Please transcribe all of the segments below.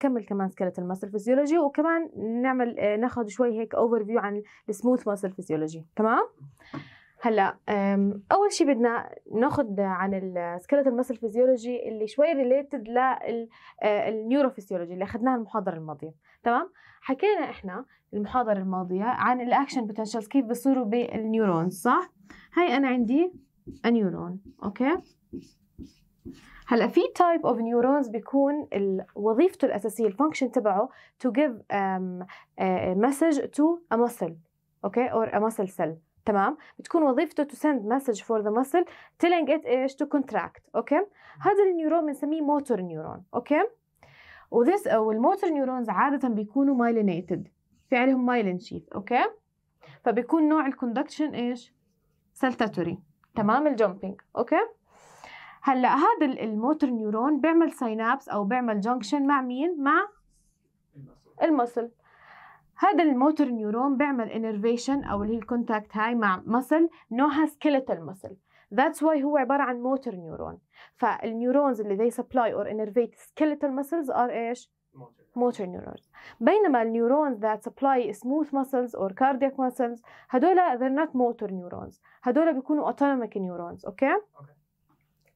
كمل كمان سكلت الماسل فيزيولوجي وكمان نعمل آه، ناخذ شوي هيك اوفر فيو عن السموث ماسل فيزيولوجي تمام هلا اول شيء بدنا ناخذ عن السكلتال آه، ماسل فيزيولوجي اللي شوي ريليتد للنيوروفيزيولوجي آه، اللي اخذناها المحاضره الماضيه تمام حكينا احنا المحاضره الماضيه عن الاكشن بوتنشالز كيف بصيروا بالنيورونز صح هاي انا عندي نيورون اوكي هلا في تايب اوف نيورونز بيكون وظيفته الاساسيه الفانكشن تبعه تو جيف مسج تو ا مسل اوكي اور ا مسل سيل تمام بتكون وظيفته تو سند مسج فور ذا مسل تيلينج ات ايش تو كونتراكت اوكي هذا النيورون بنسميه موتور نيورون اوكي وذس او الموتور نيورونز عاده بيكونوا مايلينيتد في عليهم مايلين شيث اوكي فبيكون نوع الكوندكشن ايش سلتاتوري تمام الجومبينج اوكي هلا هذا الموتور نيورون بيعمل سينابس او بيعمل جنكشن مع مين مع المصل هذا الموتور نيورون بيعمل انرفيشن او اللي هي الكونتاكت هاي مع مصل نوعها سكيلتال مصل That's why هو عبارة عن موتور نيورون فالنيورونز اللي they supply or innervate skeletal muscles are ايش؟ موتور نيورونز بينما النيورونز that supply smooth muscles or cardiac muscles هدول they're not motor neurons هدول بيكونوا autonomic neurons اوكي؟ okay. okay.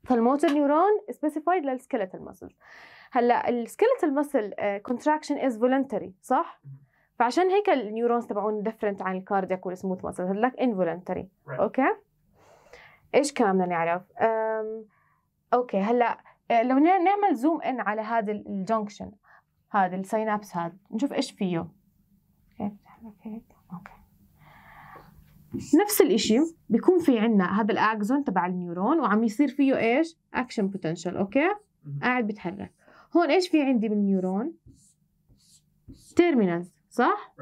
فالموتور نيورون سبيسيفايد للسكيلتال ماسلز هلا السكيلتال مسل كونتراكشن از فولنتري صح فعشان هيك النيورونز تبعون ديفرنت عن الكاردياك والسموث ماسل هدلاك انفولنتري اوكي ايش كمان بدنا نعرف اوكي هلا آه، لو نعمل زوم ان على هذا الجنكشن هذا السينابس هذا نشوف ايش فيه إيه، هيك هيك نفس الإشي بيكون في عنا هذا الأكزون تبع النيورون وعم يصير فيه إيش؟ أكشن بوتنشال أوكي؟ قاعد بتحرك هون إيش في عندي بالنيورون؟ تيرمينالز صح؟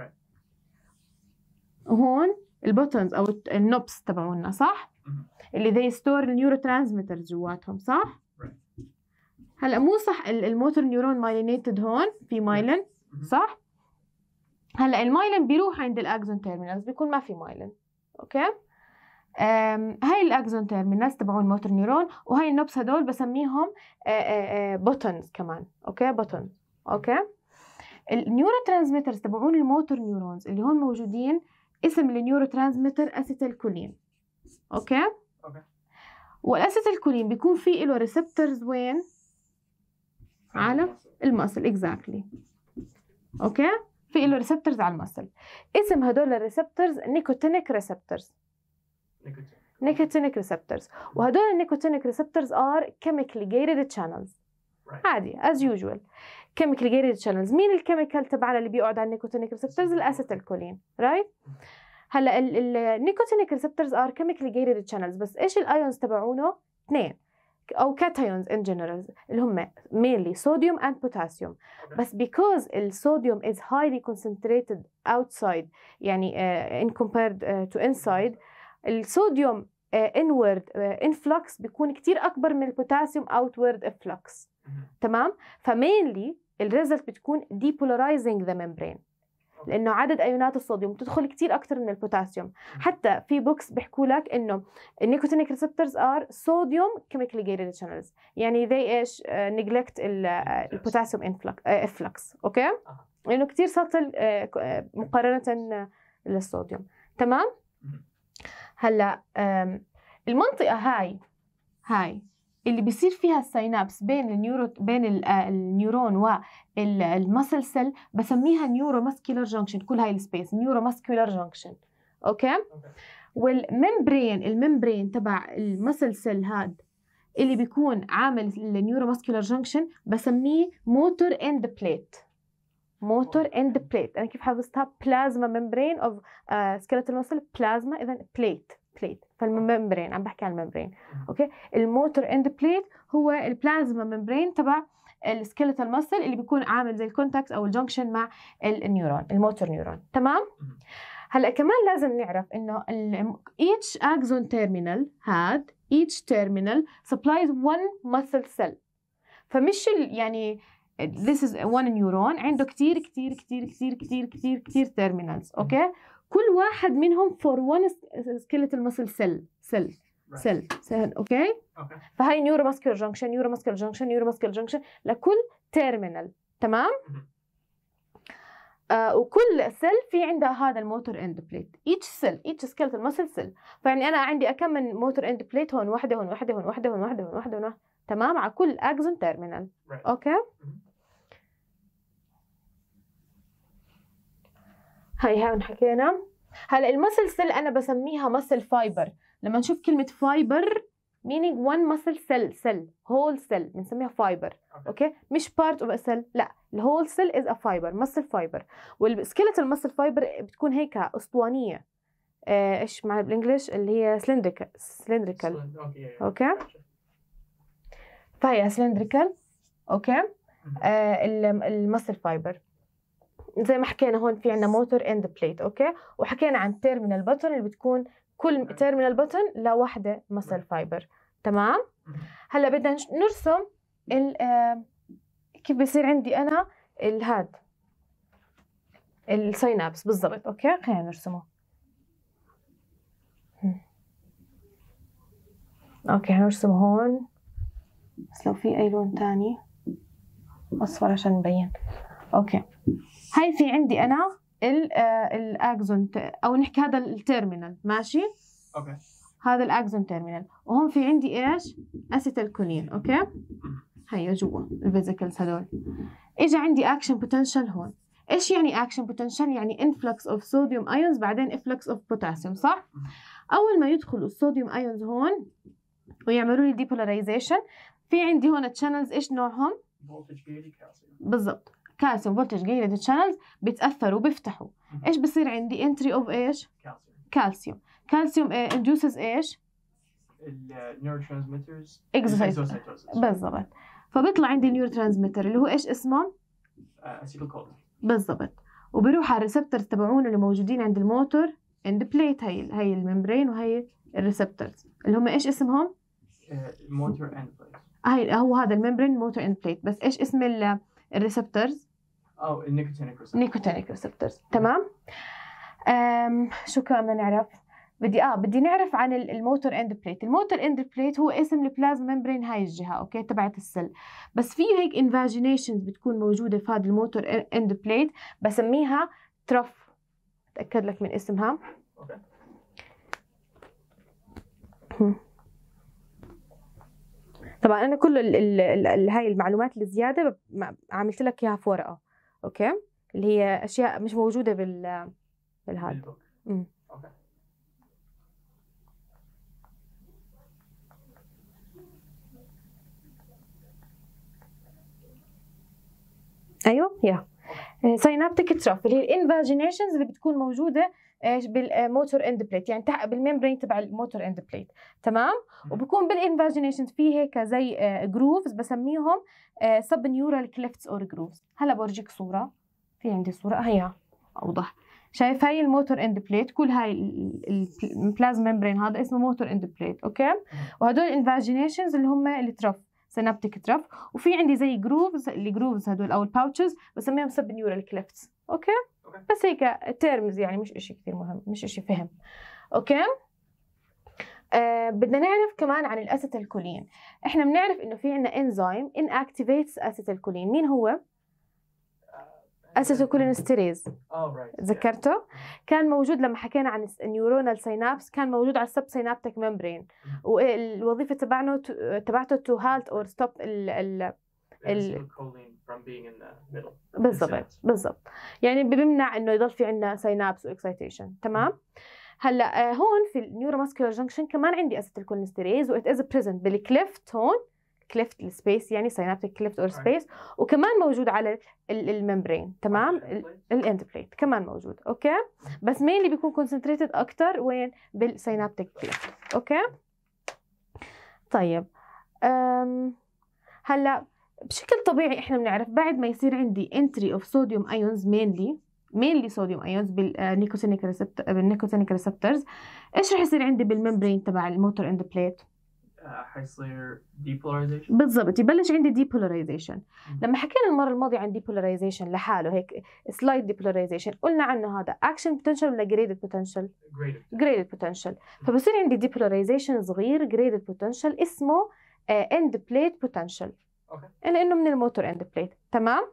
هون البوتنز أو النوبس تبعونا صح؟ اللي ذي ستور النيورو ترانسميترز جواتهم صح؟ هلا مو صح الموتور نيورون مايلينيتد هون في مايلين صح؟ هلا المايلين بيروح عند الاكزون تيرمينالز بيكون ما في مايلين اوكي هاي الاكزون الناس آه، آه، آه، تبعون الموتور نيورون وهاي النبس هدول بسميهم بوتونز كمان اوكي بوتون اوكي النيورو ترانسميترز تبعون الموتور نيورونز اللي هون موجودين اسم النيورو ترانسميتر اسيتيلكولين اوكي اوكي والاسيتيلكولين بيكون في له ريسبتورز وين على المصل اكزاكتلي exactly. اوكي في له ريسبتورز على المسل اسم هدول الريسبتورز نيكوتينيك ريسبتورز نيكوتينيك ريسبتورز وهدول النيكوتينيك ريسبتورز ار كيميكلي جيتد تشانلز عادي از يوجوال كيميكال جيتد شانلز مين الكيميكال تبعنا اللي بيقعد على النيكوتينيك ريسبتورز الاسيتيلكولين رايت هلا النيكوتينيك ريسبتورز ار كيميكال جيتد شانلز بس ايش الايونز تبعونه اثنين او كاتايونز ان جنرال اللي هم mainly sodium and potassium بس because الصوديوم is highly concentrated outside يعني uh, in compared uh, to inside الصوديوم inward influx بيكون كتير اكبر من البوتاسيوم outward influx تمام فمينلي الريزلت بتكون depolarizing the membrane لانه عدد ايونات الصوديوم بتدخل كثير اكثر من البوتاسيوم حتى في بوكس بيحكوا لك انه النيكوتينيك ريسبتورز ار صوديوم كيميكلي جيتد شانلز يعني ذي ايش نيجلكت البوتاسيوم انفلكس افلكس اوكي آه. لانه كثير سطل آه، آه، مقارنه للصوديوم تمام هلا المنطقه هاي هاي اللي بيصير فيها السينابس بين النيورو بين آه، النيورون والمسل سيل بسميها نيورو ماسكيولار جنكشن كل هاي السبيس نيورو ماسكيولار جنكشن اوكي والممبرين الممبرين تبع المسل سيل هاد اللي بيكون عامل النيورو ماسكيولار جنكشن بسميه موتور اند بليت موتور اند بليت انا كيف حفظتها بلازما ممبرين اوف سكيلتال مسل بلازما اذا بليت بليت فالممبرين عم بحكي عن الممبرين اوكي الموتور اند بليت هو البلازما ممبرين تبع السكيلتال ماسل اللي بيكون عامل زي الكونتاكت او الجنكشن مع النيورون الموتور نيورون تمام هلا كمان لازم نعرف انه each axon terminal هاد each terminal supplies one muscle cell فمش يعني this is one neuron عنده كتير كتير كتير كتير كتير كتير كتير terminals اوكي okay? كل واحد منهم فور وان سكيلتال مسل سيل سيل سيل سيل اوكي فهي نيورو ماسكولار جنكشن نيورو ماسكولار جنكشن نيورو ماسكولار جنكشن لكل تيرمينال تمام آه وكل سيل في عندها هذا الموتور اند بليت ايتش سيل ايتش سكيلتال مسل سيل فيعني انا عندي كم من موتور اند بليت هون وحده هون واحده هون واحده هون واحده هون واحده هون واحده تمام على كل اكزون تيرمينال اوكي هاي هون حكينا هلا المسلسل انا بسميها مسل فايبر لما نشوف كلمه فايبر meaning one muscle cell cell whole cell بنسميها fiber اوكي okay. مش part of a cell لا whole cell is a fiber muscle fiber والسكيلتال muscle fiber بتكون هيك اسطوانيه آه، ايش معنى بالانجلش اللي هي سلندريكال سلندريكال اوكي فهي سلندريكال اوكي آه، المسل fiber زي ما حكينا هون في عندنا موتور اند بليت اوكي وحكينا عن تيرمينال بتون اللي بتكون كل تيرمينال بتون لوحده مسل فايبر تمام هلا بدنا نرسم آه، كيف بصير عندي انا الهاد السينابس بالضبط اوكي خلينا نرسمه اوكي هنرسم هون بس لو في اي لون تاني اصفر عشان نبين اوكي هاي في عندي انا الاكزون آه، او نحكي هذا التيرمينال ماشي اوكي هذا الاكزون تيرمينال وهون في عندي ايش اسيتالكولين اوكي هي جوا الفيزيكلز هذول اجى عندي اكشن بوتنشال هون ايش يعني اكشن بوتنشال يعني انفلكس اوف صوديوم ايونز بعدين افلكس اوف بوتاسيوم صح اول ما يدخلوا الصوديوم ايونز هون ويعملوا لي ديبولاريزيشن في عندي هون تشانلز ايش نوعهم بالضبط كالسيوم فولتج جيلد تشانلز بيتاثروا بيفتحوا ايش بصير عندي انتري اوف ايش كالسيوم كالسيوم اندوسز ايش بالضبط فبيطلع عندي النيور ترانسميتر اللي هو ايش اسمه اسيتيلكولين آه، بالضبط وبيروح على الريسبترز تبعونه اللي موجودين عند الموتور اند بليت هي هي الممبرين وهي الريسبترز اللي هم ايش اسمهم موتور اند بليت هاي هو هذا الممبرين موتور اند بليت بس ايش اسم الريسبترز او النيكوتينيك ريسبتورز نيكوتينيك ريسبتورز تمام شو كمان بدنا نعرف بدي اه بدي نعرف عن الموتور اند بليت الموتور اند بليت هو اسم البلازما ممبرين هاي الجهه اوكي تبعت السل بس في هيك انفاجينيشنز بتكون موجوده في هذا الموتور اند بليت بسميها ترف اتاكد لك من اسمها طبعا انا كل ال هاي المعلومات الزياده عملت لك اياها في ورقه اوكي اللي هي اشياء مش موجوده بال بالهذا ايوه يا سينابتك تراف اللي هي الانفاجينيشنز اللي بتكون موجوده ايش بالموتور اند بليت يعني تحت بالميمبرين تبع الموتور اند بليت تمام وبكون بالانفاجينيشن في هيك زي جروفز آه، بسميهم سب نيورال كليفتس اور جروفز هلا بورجيك صوره في عندي صوره هيا اوضح شايف هاي الموتور اند بليت كل هاي البلازما ميمبرين هذا اسمه موتور اند بليت اوكي وهدول الانفاجينيشنز اللي هم الترف سينابتيك ترف وفي عندي زي جروفز الجروفز هدول او الباوتشز بسميهم سب نيورال كليفتس اوكي, أوكي. بس هيك تيرمز يعني مش إشي كثير مهم مش إشي فهم اوكي آه بدنا نعرف كمان عن الكولين احنا بنعرف انه في عندنا انزيم ان اكتيفيتس الكولين مين هو اسيت الكولين ستيريز right. كان موجود لما حكينا عن النيورونال سينابس كان موجود على السب سينابتيك ممبرين والوظيفه تبعنا تبعته تو هالت اور ستوب يعني ال... بالضبط بالضبط يعني بيمنع انه يضل في عندنا سينابس واكسايتيشن تمام هلا آه، هون في النيورو النيوروماسكولار جنكشن كمان عندي اسيتيلكولينستيريز وات از بريزنت بالكليفت هون كليفت السبيس يعني سينابتيك كليفت اور سبيس وكمان موجود على الممبرين تمام الاند بليت كمان موجود اوكي mm-hmm. بس مين اللي بيكون كونسنتريتد اكثر وين بالسينابتيك كليفت اوكي طيب أم هلا بشكل طبيعي احنا بنعرف بعد ما يصير عندي entry of sodium ions mainly mainly sodium ions بالنيكوتينيك ريسبتور بالنيكوتينيك ريسبتورز ايش رح يصير عندي بالممبرين تبع الموتور اند آه، بليت؟ حيصير بالضبط يبلش عندي ديبولاريزيشن لما حكينا المره الماضيه عن ديبولاريزيشن لحاله هيك سلايد ديبولاريزيشن قلنا عنه هذا اكشن بوتنشل ولا جريدد potential جريدد graded فبصير عندي ديبولاريزيشن صغير جريدد بوتنشل اسمه اند بليت بوتنشل لانه من الموتور اند بليت تمام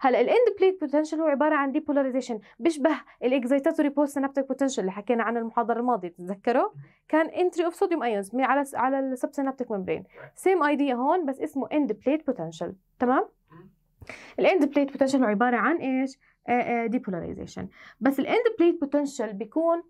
هلا الاند بليت بوتنشال هو عباره عن ديبولاريزيشن بيشبه الاكزيتاتوري بوست سينابتيك بوتنشال اللي حكينا عنه المحاضره الماضيه بتتذكروا كان انتري اوف صوديوم ايونز على على سينابتيك ميمبرين سيم ايديا هون بس اسمه اند بليت بوتنشال تمام الاند بليت بوتنشال هو عباره عن ايش ديبولاريزيشن بس الاند بليت بوتنشال بيكون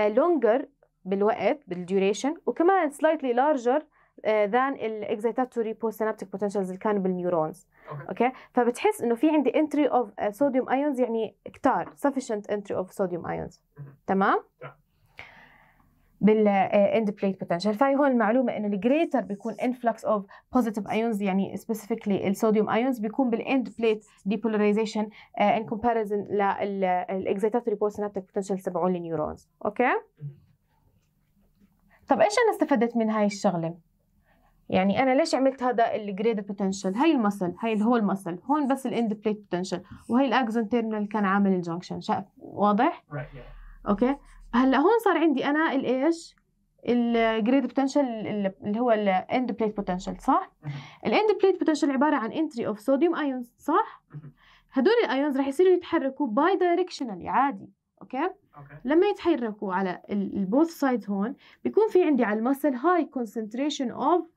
لونجر بالوقت بالديوريشن وكمان سلايتلي لارجر ذان الاكزيتاتوري بوست سينابتيك potentials اللي كانوا بالنيورونز اوكي فبتحس انه في عندي انتري اوف صوديوم ايونز يعني كتار sufficient انتري اوف صوديوم ايونز تمام نعم. بالاند آه، بليت potential فهي هون المعلومه انه الجريتر بيكون انفلكس اوف بوزيتيف ايونز يعني سبيسيفيكلي الصوديوم ايونز بيكون بالاند بليت ديبولاريزيشن ان كومباريزن للاكزيتاتوري بوست سينابتيك بوتنشال تبعون النيورونز اوكي طب ايش انا استفدت من هاي الشغله يعني انا ليش عملت هذا الجريد بوتنشال هاي المسل هاي الهول المصل هون بس الاند بليت بوتنشال وهي الاكزون تيرمينال كان عامل الجنكشن شايف واضح اوكي هلا هون صار عندي انا الايش الجريد بوتنشال اللي هو الاند بليت بوتنشال صح الاند بليت بوتنشال عباره عن انتري اوف صوديوم ايونز صح هدول الايونز رح يصيروا يتحركوا باي يعني دايركشنالي عادي اوكي لما يتحركوا على البوث سايد هون بيكون في عندي على المسل هاي كونسنتريشن اوف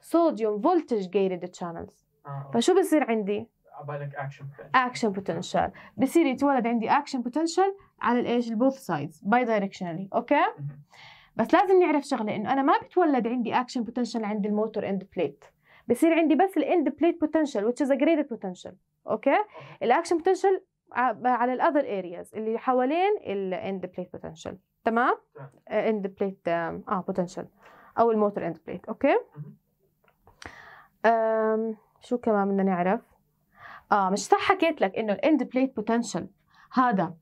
صوديوم فولتج جيتد تشانلز فشو بصير عندي؟ عبالك اكشن بوتنشال اكشن بوتنشال بصير يتولد عندي اكشن بوتنشال على الايش البوث سايدز باي دايركشنالي اوكي بس لازم نعرف شغله انه انا ما بتولد عندي اكشن بوتنشال عند الموتور اند بليت بصير عندي بس الاند بليت بوتنشال which is a graded potential اوكي الاكشن بوتنشال على الاذر ارياز اللي حوالين الاند بليت بوتنشال تمام اند بليت اه بوتنشال آه، او الموتور اند بليت اوكي شو كمان بدنا نعرف اه مش صح حكيت لك انه الاند بليت بوتنشال هذا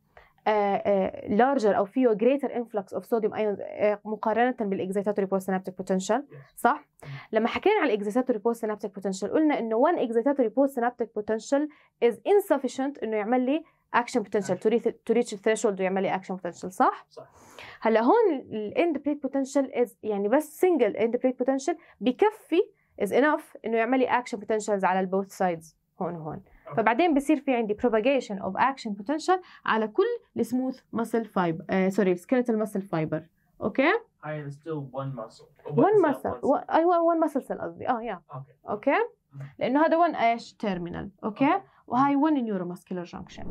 لارجر آه، آه، او فيه جريتر انفلكس اوف صوديوم ايونز مقارنه بالاكزيتاتوري بوست سينابتيك بوتنشال صح لما حكينا على الاكزيتاتوري بوست سينابتيك بوتنشال قلنا انه 1 اكزيتاتوري بوست سينابتيك بوتنشال از insufficient انه يعمل لي اكشن بوتنشال تو ريتش الثريشولد ويعمل لي اكشن بوتنشال صح؟ صح هلا هون الاند بليت بوتنشال از يعني بس سنجل اند بليت بوتنشال بكفي از انف انه يعملي اكشن بوتنشلز على البوث سايدز هون وهون آه. فبعدين بصير في عندي propagation of action potential على كل السموث مسل فايبر سوري skeletal مسل فايبر اوكي I ستيل still ماسل muscle ماسل oh, one ايوه one muscle cell قصدي اه يا اوكي mm-hmm. لانه هذا one ايش terminal اوكي وهاي 1 نيوروماسكيولار جانكشن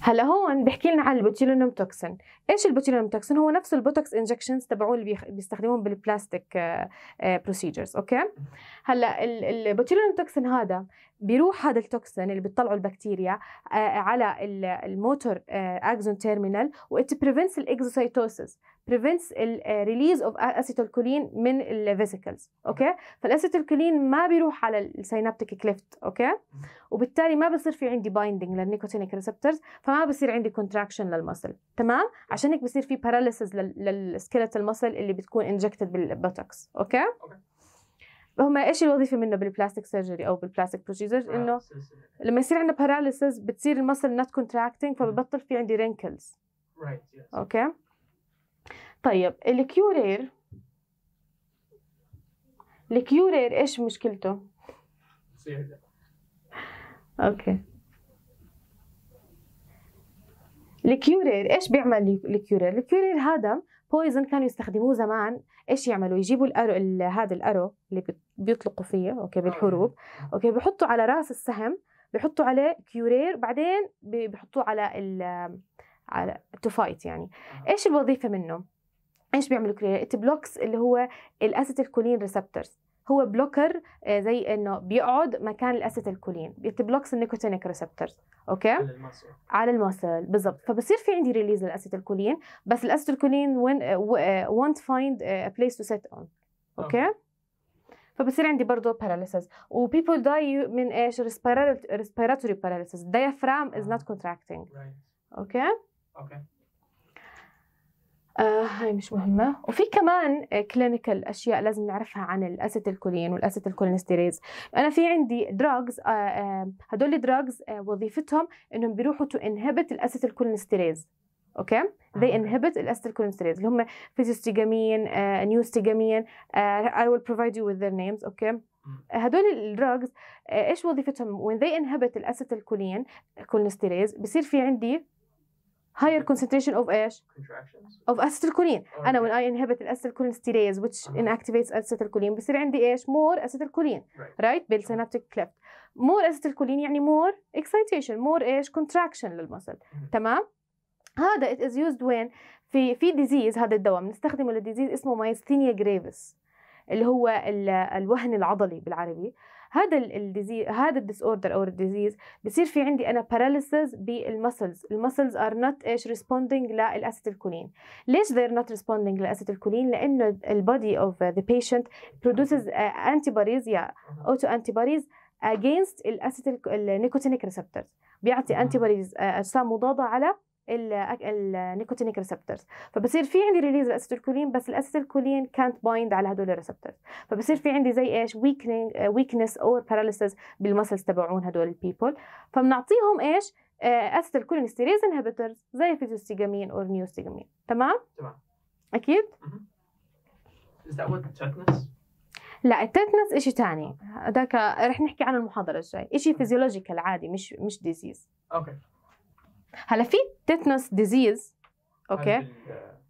هلا هون بحكي لنا عن البوتيلينوم توكسين ايش البوتيلينوم توكسين هو نفس البوتوكس انجكشنز تبعون اللي بيستخدموه بالبلاستيك بروسيجرز اوكي هلا البوتيلينوم توكسين هذا بيروح هذا التوكسين اللي بتطلعه البكتيريا آه، على الموتور آه، اكزون تيرمينال وات بريفنتس الاكزوسيتوسيس بريفنتس الريليز اوف اسيتولكولين من الفيسيكلز اوكي فالاسيتولكولين ما بيروح على السينابتيك كليفت اوكي وبالتالي ما بصير في عندي بايندينج للنيكوتينيك ريسبتورز فما بصير عندي كونتراكشن للمسل تمام عشان هيك بصير في باراليسز للسكيلتال مسل اللي بتكون انجكتد بالبوتوكس اوكي, أوكي. هم ايش الوظيفه منه بالبلاستيك سيرجري او بالبلاستيك آه، بروسيجر انه لما يصير عندنا باراليسز بتصير المسل نوت كونتراكتنج فببطل في عندي رينكلز اوكي طيب الكيورير الكيورير ايش مشكلته؟ اوكي الكيورير ايش بيعمل الكيورير؟ الكيورير هذا بويزن كانوا يستخدموه زمان ايش يعملوا يجيبوا الارو هذا الارو اللي بيطلقوا فيه اوكي بالحروب اوكي بحطوا على راس السهم بحطوا عليه كيورير بعدين بحطوه على ال على تو فايت يعني آه. ايش الوظيفه منه ايش بيعملوا كريات بلوكس اللي هو الاسيتيل كولين ريسبتورز هو بلوكر آه، زي انه بيقعد مكان الاسيتيلكولين بتبلوكس النيكوتينيك ريسبتورز اوكي على المسل على بالضبط فبصير في عندي ريليز للاسيتيلكولين بس الاسيتيلكولين الكولين وونت فايند ا بليس تو سيت اون اوكي فبصير عندي برضه باراليسز وبيبل داي من ايش ريسبيراتوري باراليسز الديافرام از نوت كونتراكتنج اوكي اوكي آه هاي مش مهمة وفي كمان كلينيكال آه، أشياء لازم نعرفها عن الأسيت الكولين والأسيت الكولينستيريز أنا في عندي دراجز آه،, آه هدول الدراجز آه وظيفتهم إنهم بيروحوا تو انهبت الكولينستيريز اوكي آه، they inhibit الكولينستيريز اللي هم فيزيوستيجامين نيوستيجامين I will provide you with their names اوكي هدول الدراجز ايش وظيفتهم when they inhibit الكولين كولينستيريز بصير في عندي higher concentration of ايش؟ of acetylcholine okay. انا when I inhibit acetylcholine stirase which inactivates acetylcholine بصير عندي ايش؟ more acetylcholine right, right? synaptic cleft more acetylcholine يعني more excitation more ايش؟ contraction للمصل تمام؟ هذا it is used when في في ديزيز هذا الدواء بنستخدمه للديزيز اسمه مايستينيا جريفس اللي هو الوهن العضلي بالعربي هذا الديزي هذا الديس اوردر او الديزيز بصير في عندي انا باراليسز بالمسلز المسلز ار نوت ايش ريسبوندينج للاسيتيلكولين ليش they're not للاسيت للاسيتيلكولين لانه البودي اوف ذا بيشنت برودوسز انتي بوديز يا اوتو انتي بوديز اجينست الاسيتيل النيكوتينيك ريسبتورز بيعطي انتي آه، بوديز اجسام مضاده على النيكوتينيك ريسبتورز فبصير في عندي ريليز الاسيتيلكولين بس الاسيتيلكولين كانت بايند على هدول الريسبتورز فبصير في عندي زي ايش ويكنينج ويكنس او باراليسيس بالمسلز تبعون هدول البيبل فبنعطيهم ايش اسيتيلكولين ستيريز انهبيتورز زي فيزوستيجامين او نيوستيجامين تمام تمام اكيد لا التتنس شيء ثاني هذاك رح نحكي عن المحاضرة الجاي شيء فيزيولوجيكال عادي مش مش ديزيز اوكي okay. هلا في تيتنس ديزيز اوكي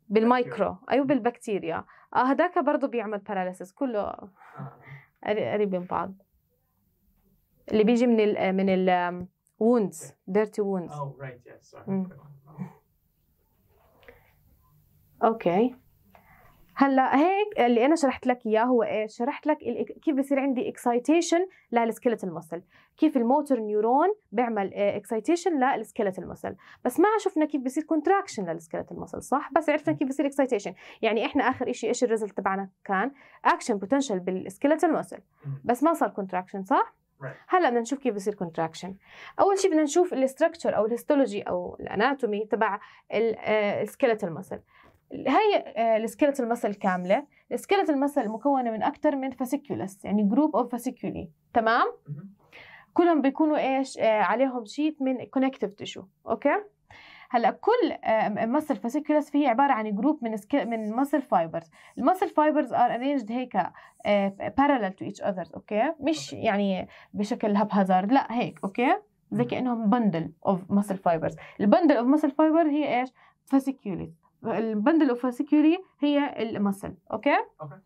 بالمايكرو ايوه بالبكتيريا اه هداك برضه بيعمل باراليسيس كله آه. قريب من بعض اللي بيجي من ال من ال wounds dirty wounds oh right yes sorry اوكي هلا هيك اللي انا شرحت لك اياه هو ايش شرحت لك كيف بصير عندي اكسايتيشن للسكيلتال مسل كيف الموتور نيورون بيعمل اكسايتيشن للسكيلتال مسل بس ما شفنا كيف بصير كونتراكشن للسكيلتال مسل صح بس عرفنا كيف بصير اكسايتيشن يعني احنا اخر شيء ايش الريزلت تبعنا كان اكشن بوتنشال بالسكيلتال مسل بس ما صار كونتراكشن صح هلا بدنا نشوف كيف بصير كونتراكشن اول شيء بدنا نشوف الاستراكشر او الهيستولوجي او الاناتومي تبع السكيلتال مسل آه، هي السكيلت المسل كامله السكيلت المسل مكونه من اكثر من فاسيكولس يعني جروب اوف فاسيكولي تمام كلهم بيكونوا ايش آه، عليهم شيت من كونكتيف تيشو اوكي هلا كل آه، مسل فاسيكولس فيه عباره عن جروب من من مسل فايبرز المسل فايبرز ار ارينجد هيك بارلل تو ايتش اذرز اوكي مش يعني بشكل هازارد لا هيك اوكي زي كانهم بندل اوف مسل فايبرز البندل اوف مسل فايبر هي ايش فاسيكولس البندل اوف سكيوري هي المسل اوكي اوكي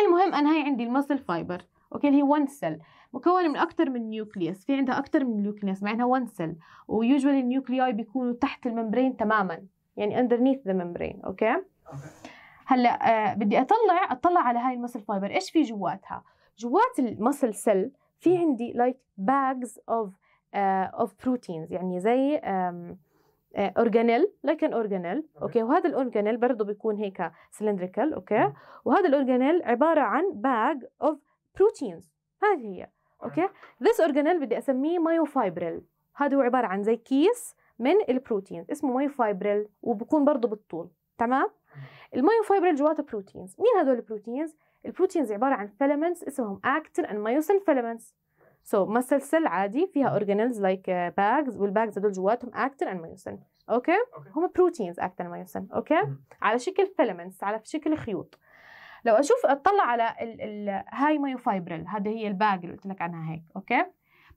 المهم انا هاي عندي المسل فايبر اوكي اللي هي 1 سيل مكونه من اكثر من نيوكليوس في عندها اكثر من نيوكليوس مع انها 1 سيل ويوجوالي النيوكلياي بيكونوا تحت الممبرين تماما يعني اندرنيث ذا ممبرين اوكي هلا آه بدي اطلع اطلع على هاي المسل فايبر ايش في جواتها جوات المسل سيل في عندي لايك باجز اوف اوف بروتينز يعني زي um, آه، اورجانيل لكن اورجانيل اوكي وهذا الاورجانيل برضه بيكون هيك سلندريكال اوكي وهذا الاورجانيل عباره عن باج اوف بروتينز هذه هي آه. اوكي ذس اورجانيل بدي اسميه مايوفايبريل هذا هو عباره عن زي كيس من البروتينز اسمه مايوفايبريل وبكون برضه بالطول تمام المايوفايبريل جواته بروتينز مين هدول البروتينز البروتينز عباره عن فيلمنتس اسمهم اكتين اند مايوسين فيلمنتس سو so, مسلسل عادي فيها اورجانيلز لايك باجز والباجز هذول جواتهم اكتر اند مايوسن اوكي هم بروتينز اند مايوسن اوكي على شكل فيلمنتس على شكل خيوط لو اشوف اطلع على ال ال هاي مايوفايبرل هذه هي الباج اللي قلت لك عنها هيك اوكي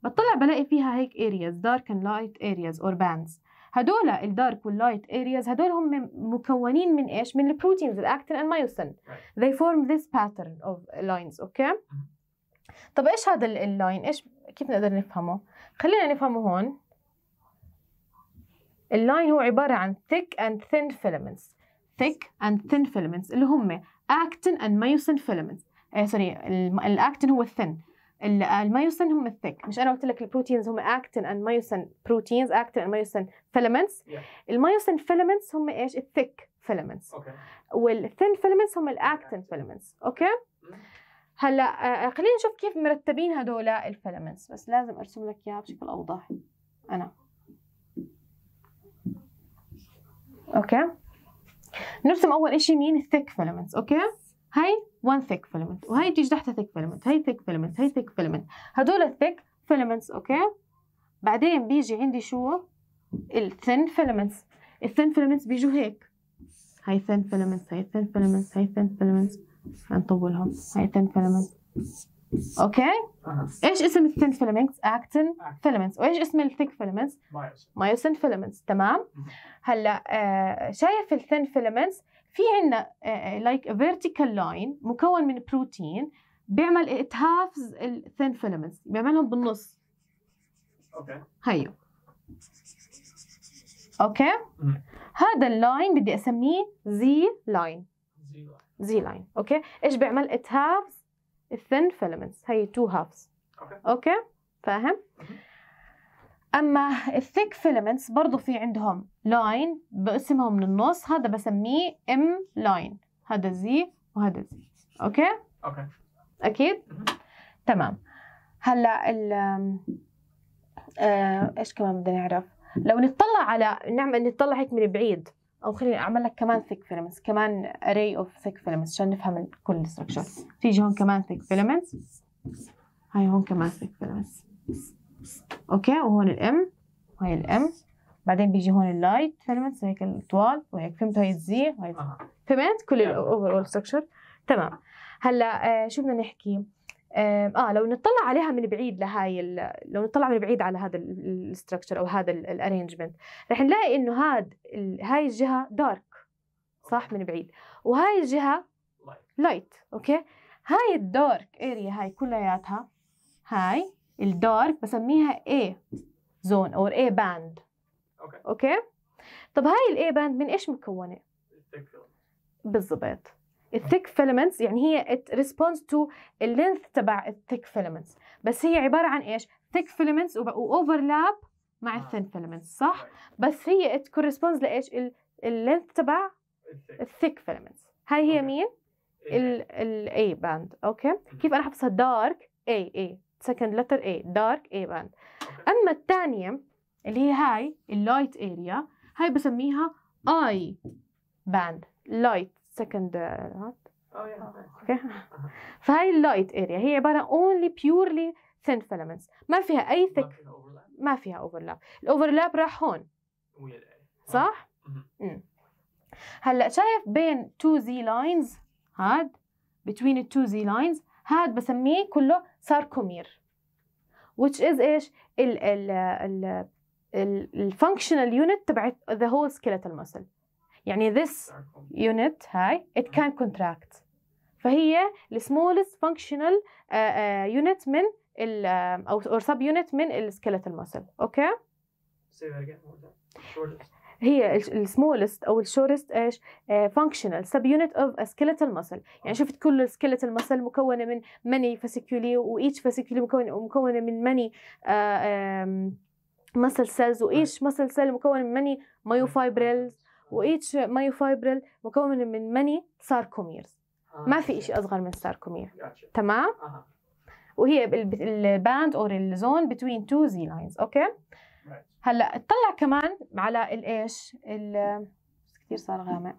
بطلع بلاقي فيها هيك ارياز دارك اند لايت ارياز اور باندز هدول الدارك واللايت ارياز هدول هم مكونين من ايش من البروتينز الاكتين اند مايوسن. they form this pattern of lines اوكي okay? طب ايش هذا اللاين ايش كيف نقدر نفهمه خلينا نفهمه هون اللاين هو عبارة عن thick and thin filaments thick and thin filaments اللي هم actin and myosin filaments ايه سوري الاكتين هو الثن آه، الميوسن هم الثيك مش انا قلت لك البروتينز هم اكتين اند ميوسن بروتينز اكتين اند ميوسن فيلمنتس الميوسن فيلمنتس هم ايش الثيك فيلمنتس اوكي والثين فيلمنتس هم الاكتين فيلمنتس اوكي هلا آه، آه، خلينا نشوف كيف مرتبين هدول الفيلمنتس بس لازم ارسم لك اياها بشكل اوضح انا اوكي نرسم اول شيء مين الثيك فيلمنتس اوكي هاي وان ثيك فيلمنت وهي بتيجي تحتها ثيك فيلمنت هاي ثيك فيلمنت هاي ثيك فيلمنت هدول الثيك فيلمنتس اوكي بعدين بيجي عندي شو الثين فيلمنتس الثين فيلمنتس بيجوا هيك هاي ثين فيلمنتس هاي ثين فيلمنتس هاي ثين فيلمنتس هنطولهم هي تن فيلمنت اوكي ايش اسم الثين فيلمنتس اكتين فيلمنتس وايش اسم الثيك فيلمنتس مايوسين فيلمنتس تمام هلا آه، شايف التن فيلمنتس في عندنا لايك فيرتيكال لاين مكون من بروتين بيعمل اتهافز الثين فيلمنتس بيعملهم بالنص اوكي هيو اوكي هذا اللاين بدي اسميه زي لاين زي لاين زي لاين اوكي ايش بيعمل ات هافز الثن فيلمنتس هي تو هافز اوكي فاهم اما الثيك فيلمنتس برضه في عندهم لاين بقسمهم من النص هذا بسميه ام لاين هذا زي وهذا زي اوكي اوكي اكيد تمام هلا ال آه، ايش كمان بدنا نعرف لو نطلع على نعمل نطلع هيك من بعيد او خليني اعمل لك كمان ثيك فيلمنتس كمان اري اوف ثيك فيلمنتس عشان نفهم كل الستركشر تيجي هون كمان ثيك فيلمنتس هاي هون كمان ثيك فيلمنتس اوكي وهون الام وهي الام بعدين بيجي هون اللايت فيلمنتس هيك الطوال وهيك فهمت هاي الزي هاي فهمت كل الاوفر اول ستركشر تمام هلا آه شو بدنا نحكي اه لو نطلع عليها من بعيد لهاي لو نطلع من بعيد على هذا الستركتشر او هذا الارينجمنت رح نلاقي انه هذا هاي الجهه دارك صح من بعيد وهاي الجهه لايت اوكي هاي الدارك اريا هاي كلياتها هاي الدارك بسميها A زون او A باند اوكي اوكي طب هاي الاي باند من ايش مكونه بالضبط الثيك فيلمنتس يعني هي ات ريسبونس تو اللينث تبع الثيك فيلمنتس بس هي عباره عن ايش ثيك فيلمنتس واوفرلاب مع الثين آه. فيلمنتس صح بس هي ات كورسبوندز لايش اللينث تبع الثيك فيلمنتس هاي هي مين الاي باند اوكي كيف انا حافظها دارك اي اي سكند لتر اي دارك اي باند اما الثانيه اللي هي هاي اللايت اريا هاي بسميها اي باند لايت سكند هات فهاي اللايت اريا هي عباره اونلي بيورلي ثين فيلمنتس ما فيها اي ثيك ما فيها اوفرلاب الاوفرلاب راح هون صح آه. هلا شايف بين 2 زي لاينز هاد between the two Z lines هاد بسميه كله sarcomere which is ايش ال ال ال ال functional unit تبعت the whole skeletal muscle يعني this unit هاي it can contract فهي the smallest functional unit من ال أو uh, sub unit من ال skeletal muscle okay هي ال smallest أو ال shortest إيش functional sub unit of a skeletal muscle يعني شفت كل ال skeletal muscle مكونة من many fasciculi و each fasciculi مكونة مكونة من many muscle cells و each muscle cell مكون من many myofibrils وايتش مايوفايبرل مكون من ماني آه، ساركوميرز ما في شيء اصغر من ساركومير تمام وهي الباند اور الزون بتوين تو زي لاينز اوكي هلا اطلع كمان على الايش كثير صار غامق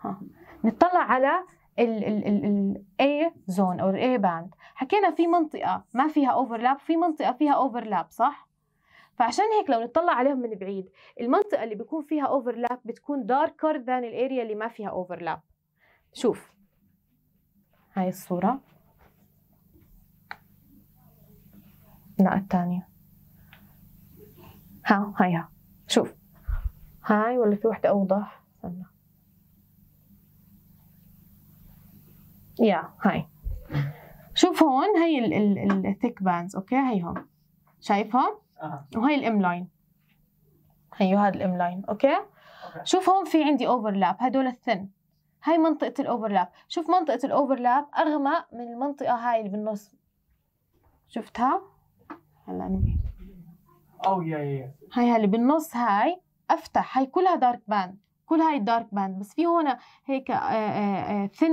ها نطلع على ال ال ال ال زون او الاي باند حكينا في منطقة ما فيها اوفرلاب في منطقة فيها اوفرلاب صح؟ فعشان هيك لو نطلع عليهم من بعيد المنطقه اللي بيكون فيها اوفرلاب بتكون داركر ذان الاريا اللي ما فيها اوفرلاب شوف هاي الصوره لا الثانيه ها هاي ها شوف هاي ولا في وحده اوضح استنى يا هاي شوف هون هي الثيك بانز اوكي هي هون شايفهم آه. وهي الام لاين هيو أيوة، هذا الام لاين اوكي شوف هون في عندي اوفرلاب هدول الثن هاي منطقة الاوفرلاب شوف منطقة الاوفرلاب اغمق من المنطقة هاي اللي بالنص شفتها هلا انمي او يا يا هاي اللي بالنص هاي افتح هاي كلها دارك باند كل هاي الدارك باند بس في هون هيك ثن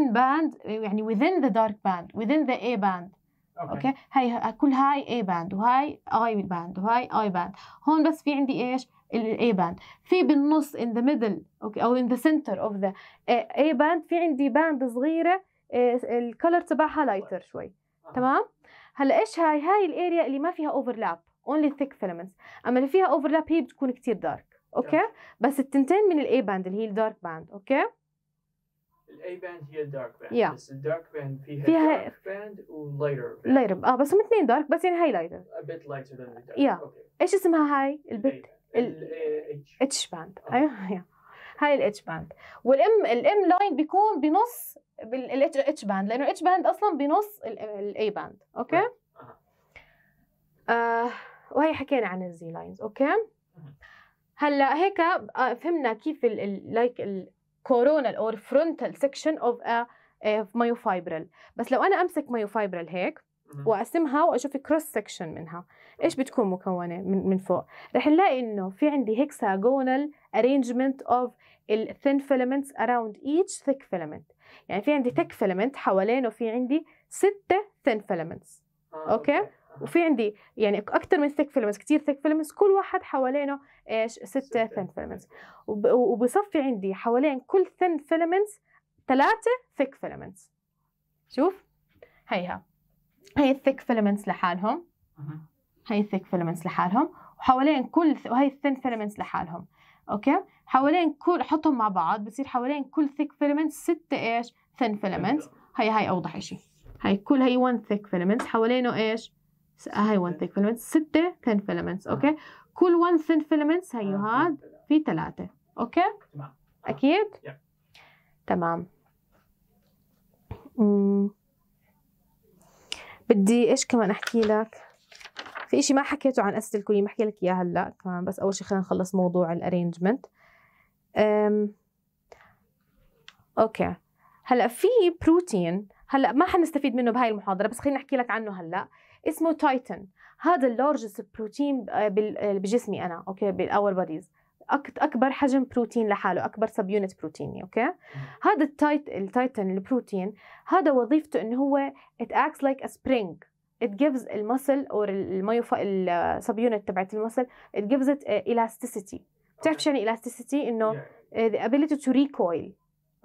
آه، باند آه، آه، يعني within the dark band within the A band اوكي, هي هاي كل هاي اي باند وهاي اي باند وهاي اي باند هون بس في عندي ايش الاي باند في بالنص ان ذا ميدل اوكي او ان ذا سنتر اوف ذا اي باند في عندي باند صغيره آه، الكلر تبعها لايتر شوي تمام هلا ايش هاي هاي الاريا اللي ما فيها اوفرلاب اونلي ثيك فيلمنتس اما اللي فيها اوفرلاب هي بتكون كثير دارك اوكي بس التنتين من الاي باند اللي هي الدارك باند اوكي الاي باند هي الدارك باند yeah. بس الدارك باند فيها, فيها دارك باند ولايتر باند لايتر اه بس هم اثنين دارك بس يعني هاي لايتر a لايتر lighter ايش اسمها هاي البت الاتش باند ايوه هاي الاتش باند والام الام لاين بيكون بنص الاتش باند لانه الاتش باند اصلا بنص الاي باند اوكي وهي حكينا عن الزي لاينز اوكي هلا هيك آه، فهمنا كيف لايك coronal or frontal section of a مايوفايبرال بس لو انا امسك مايوفايبرال هيك واقسمها واشوف كروس سكشن منها ايش بتكون مكونه من, من فوق رح نلاقي انه في عندي هيكساجونال arrangement of الثين filaments around each thick filament يعني في عندي thick filament حوالينه في عندي ستة thin filaments آه، اوكي وفي عندي يعني اكثر من ثيك فيلمز كثير ثيك فيلمز كل واحد حوالينه ايش آه، ستة ثن فيلمز أيوة. وبصفي عندي حوالين كل ثن فيلمز ثلاثه ثيك فيلمز شوف هيها هي الثيك فيلمنتس لحالهم هي الثيك فيلمنتس لحالهم وحوالين كل وهي الثين فيلمنتس لحالهم اوكي حوالين كل حطهم مع بعض بصير حوالين كل ثيك فيلمنتس ستة ايش ثين أيوة. فيلمنتس هي هي اوضح شيء هي كل هي 1 ثيك فيلمنتس حوالينه ايش آه، هاي وان ثيك فيلمنتس ستة ثين فيلمنتس آه. اوكي كل وان ثين فيلمنتس هي هاد في ثلاثة اوكي تمام اكيد تمام بدي ايش كمان احكي لك في اشي ما حكيته عن اسد الكلية ما أحكي لك اياه هلا كمان بس اول شيء خلينا نخلص موضوع الارينجمنت اوكي هلا في بروتين هلا ما حنستفيد منه بهاي المحاضره بس خليني احكي لك عنه هلا اسمه تايتن هذا اللارجست بروتين آه، آه، بجسمي انا اوكي بالاور بوديز اكبر حجم بروتين لحاله اكبر سب يونت بروتيني اوكي هذا التايت التايتن البروتين هذا وظيفته انه هو ات اكس لايك ا سبرينج ات جيفز المسل او الميوف السب يونت تبعت المسل ات جيفز ات الاستيسيتي بتعرف شو يعني الاستيسيتي انه ذا ابيليتي تو ريكويل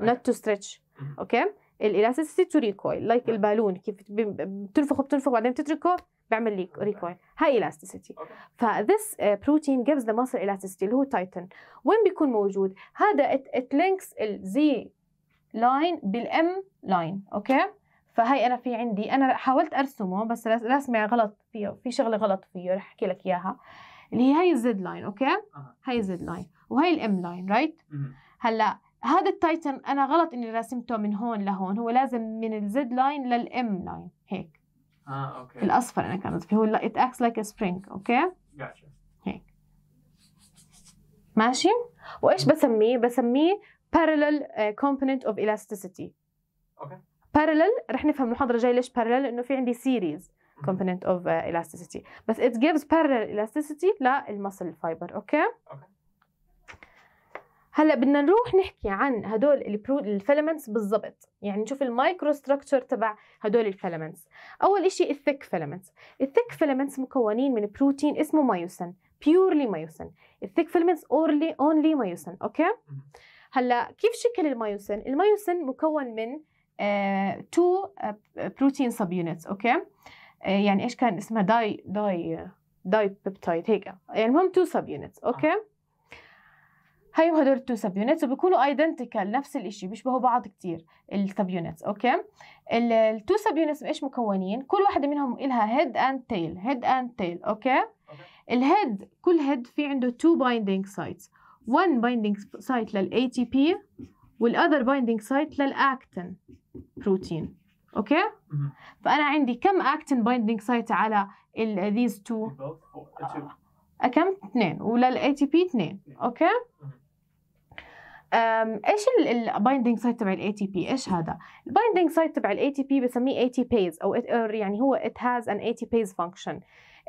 نوت تو ستريتش اوكي الالاستيسيتي تو ريكويل لايك نعم. البالون كيف بتنفخ بتنفخ بعدين بتتركه بيعمل ليك ريكويل نعم. هاي الاستيسيتي فذس بروتين جيفز ذا ماسل الاستيسيتي اللي هو تايتن وين بيكون موجود هذا ات لينكس الزي لاين بالام لاين اوكي فهي انا في عندي انا حاولت ارسمه بس رسمه غلط فيه في شغله غلط فيه رح احكي لك اياها اللي هي هي الزد لاين اوكي هي الزد لاين وهي الام لاين رايت هلا هذا التايتن انا غلط اني رسمته من هون لهون هو لازم من الزد لاين للام لاين هيك اه اوكي الاصفر انا كان قصدي هو ات اكس لايك ا سبرينج اوكي هيك ماشي وايش بسميه بسميه parallel آه، component of elasticity اوكي parallel رح نفهم المحاضره الجايه ليش parallel لانه في عندي series component of آه، elasticity بس it gives parallel elasticity للمسل فايبر اوكي اوكي هلا بدنا نروح نحكي عن هدول البرو... الفيلمنتس بالضبط يعني نشوف المايكرو ستراكشر تبع هدول الفيلمنتس اول شيء الثيك فيلمنتس الثيك فيلمنتس مكونين من بروتين اسمه مايوسن بيورلي مايوسن الثيك فيلمنتس اورلي اونلي مايوسن اوكي هلا كيف شكل المايوسن المايوسن مكون من تو بروتين سب يونتس اوكي آه، يعني ايش كان اسمها داي داي داي بيبتايد هيك يعني المهم تو سب يونتس اوكي آه. هي هدول التو سب يونتس وبيكونوا ايدنتيكال نفس الشيء بيشبهوا بعض كثير السب يونتس اوكي التو سب يونتس ايش مكونين كل واحده منهم لها هيد اند تيل هيد اند تيل اوكي الهيد كل هيد في عنده تو بايندينج سايتس وان بايندينج سايت للاي تي بي والاذر بايندينج سايت للاكتين بروتين اوكي فانا عندي كم اكتين بايندينج سايت على ال these two كم اثنين وللاي تي بي اثنين اوكي ايش البايندينج سايت تبع الاي تي بي ايش هذا البايندينج سايت تبع الاي تي بي بسميه اي تي بيز او يعني هو ات هاز ان اي تي بيز فانكشن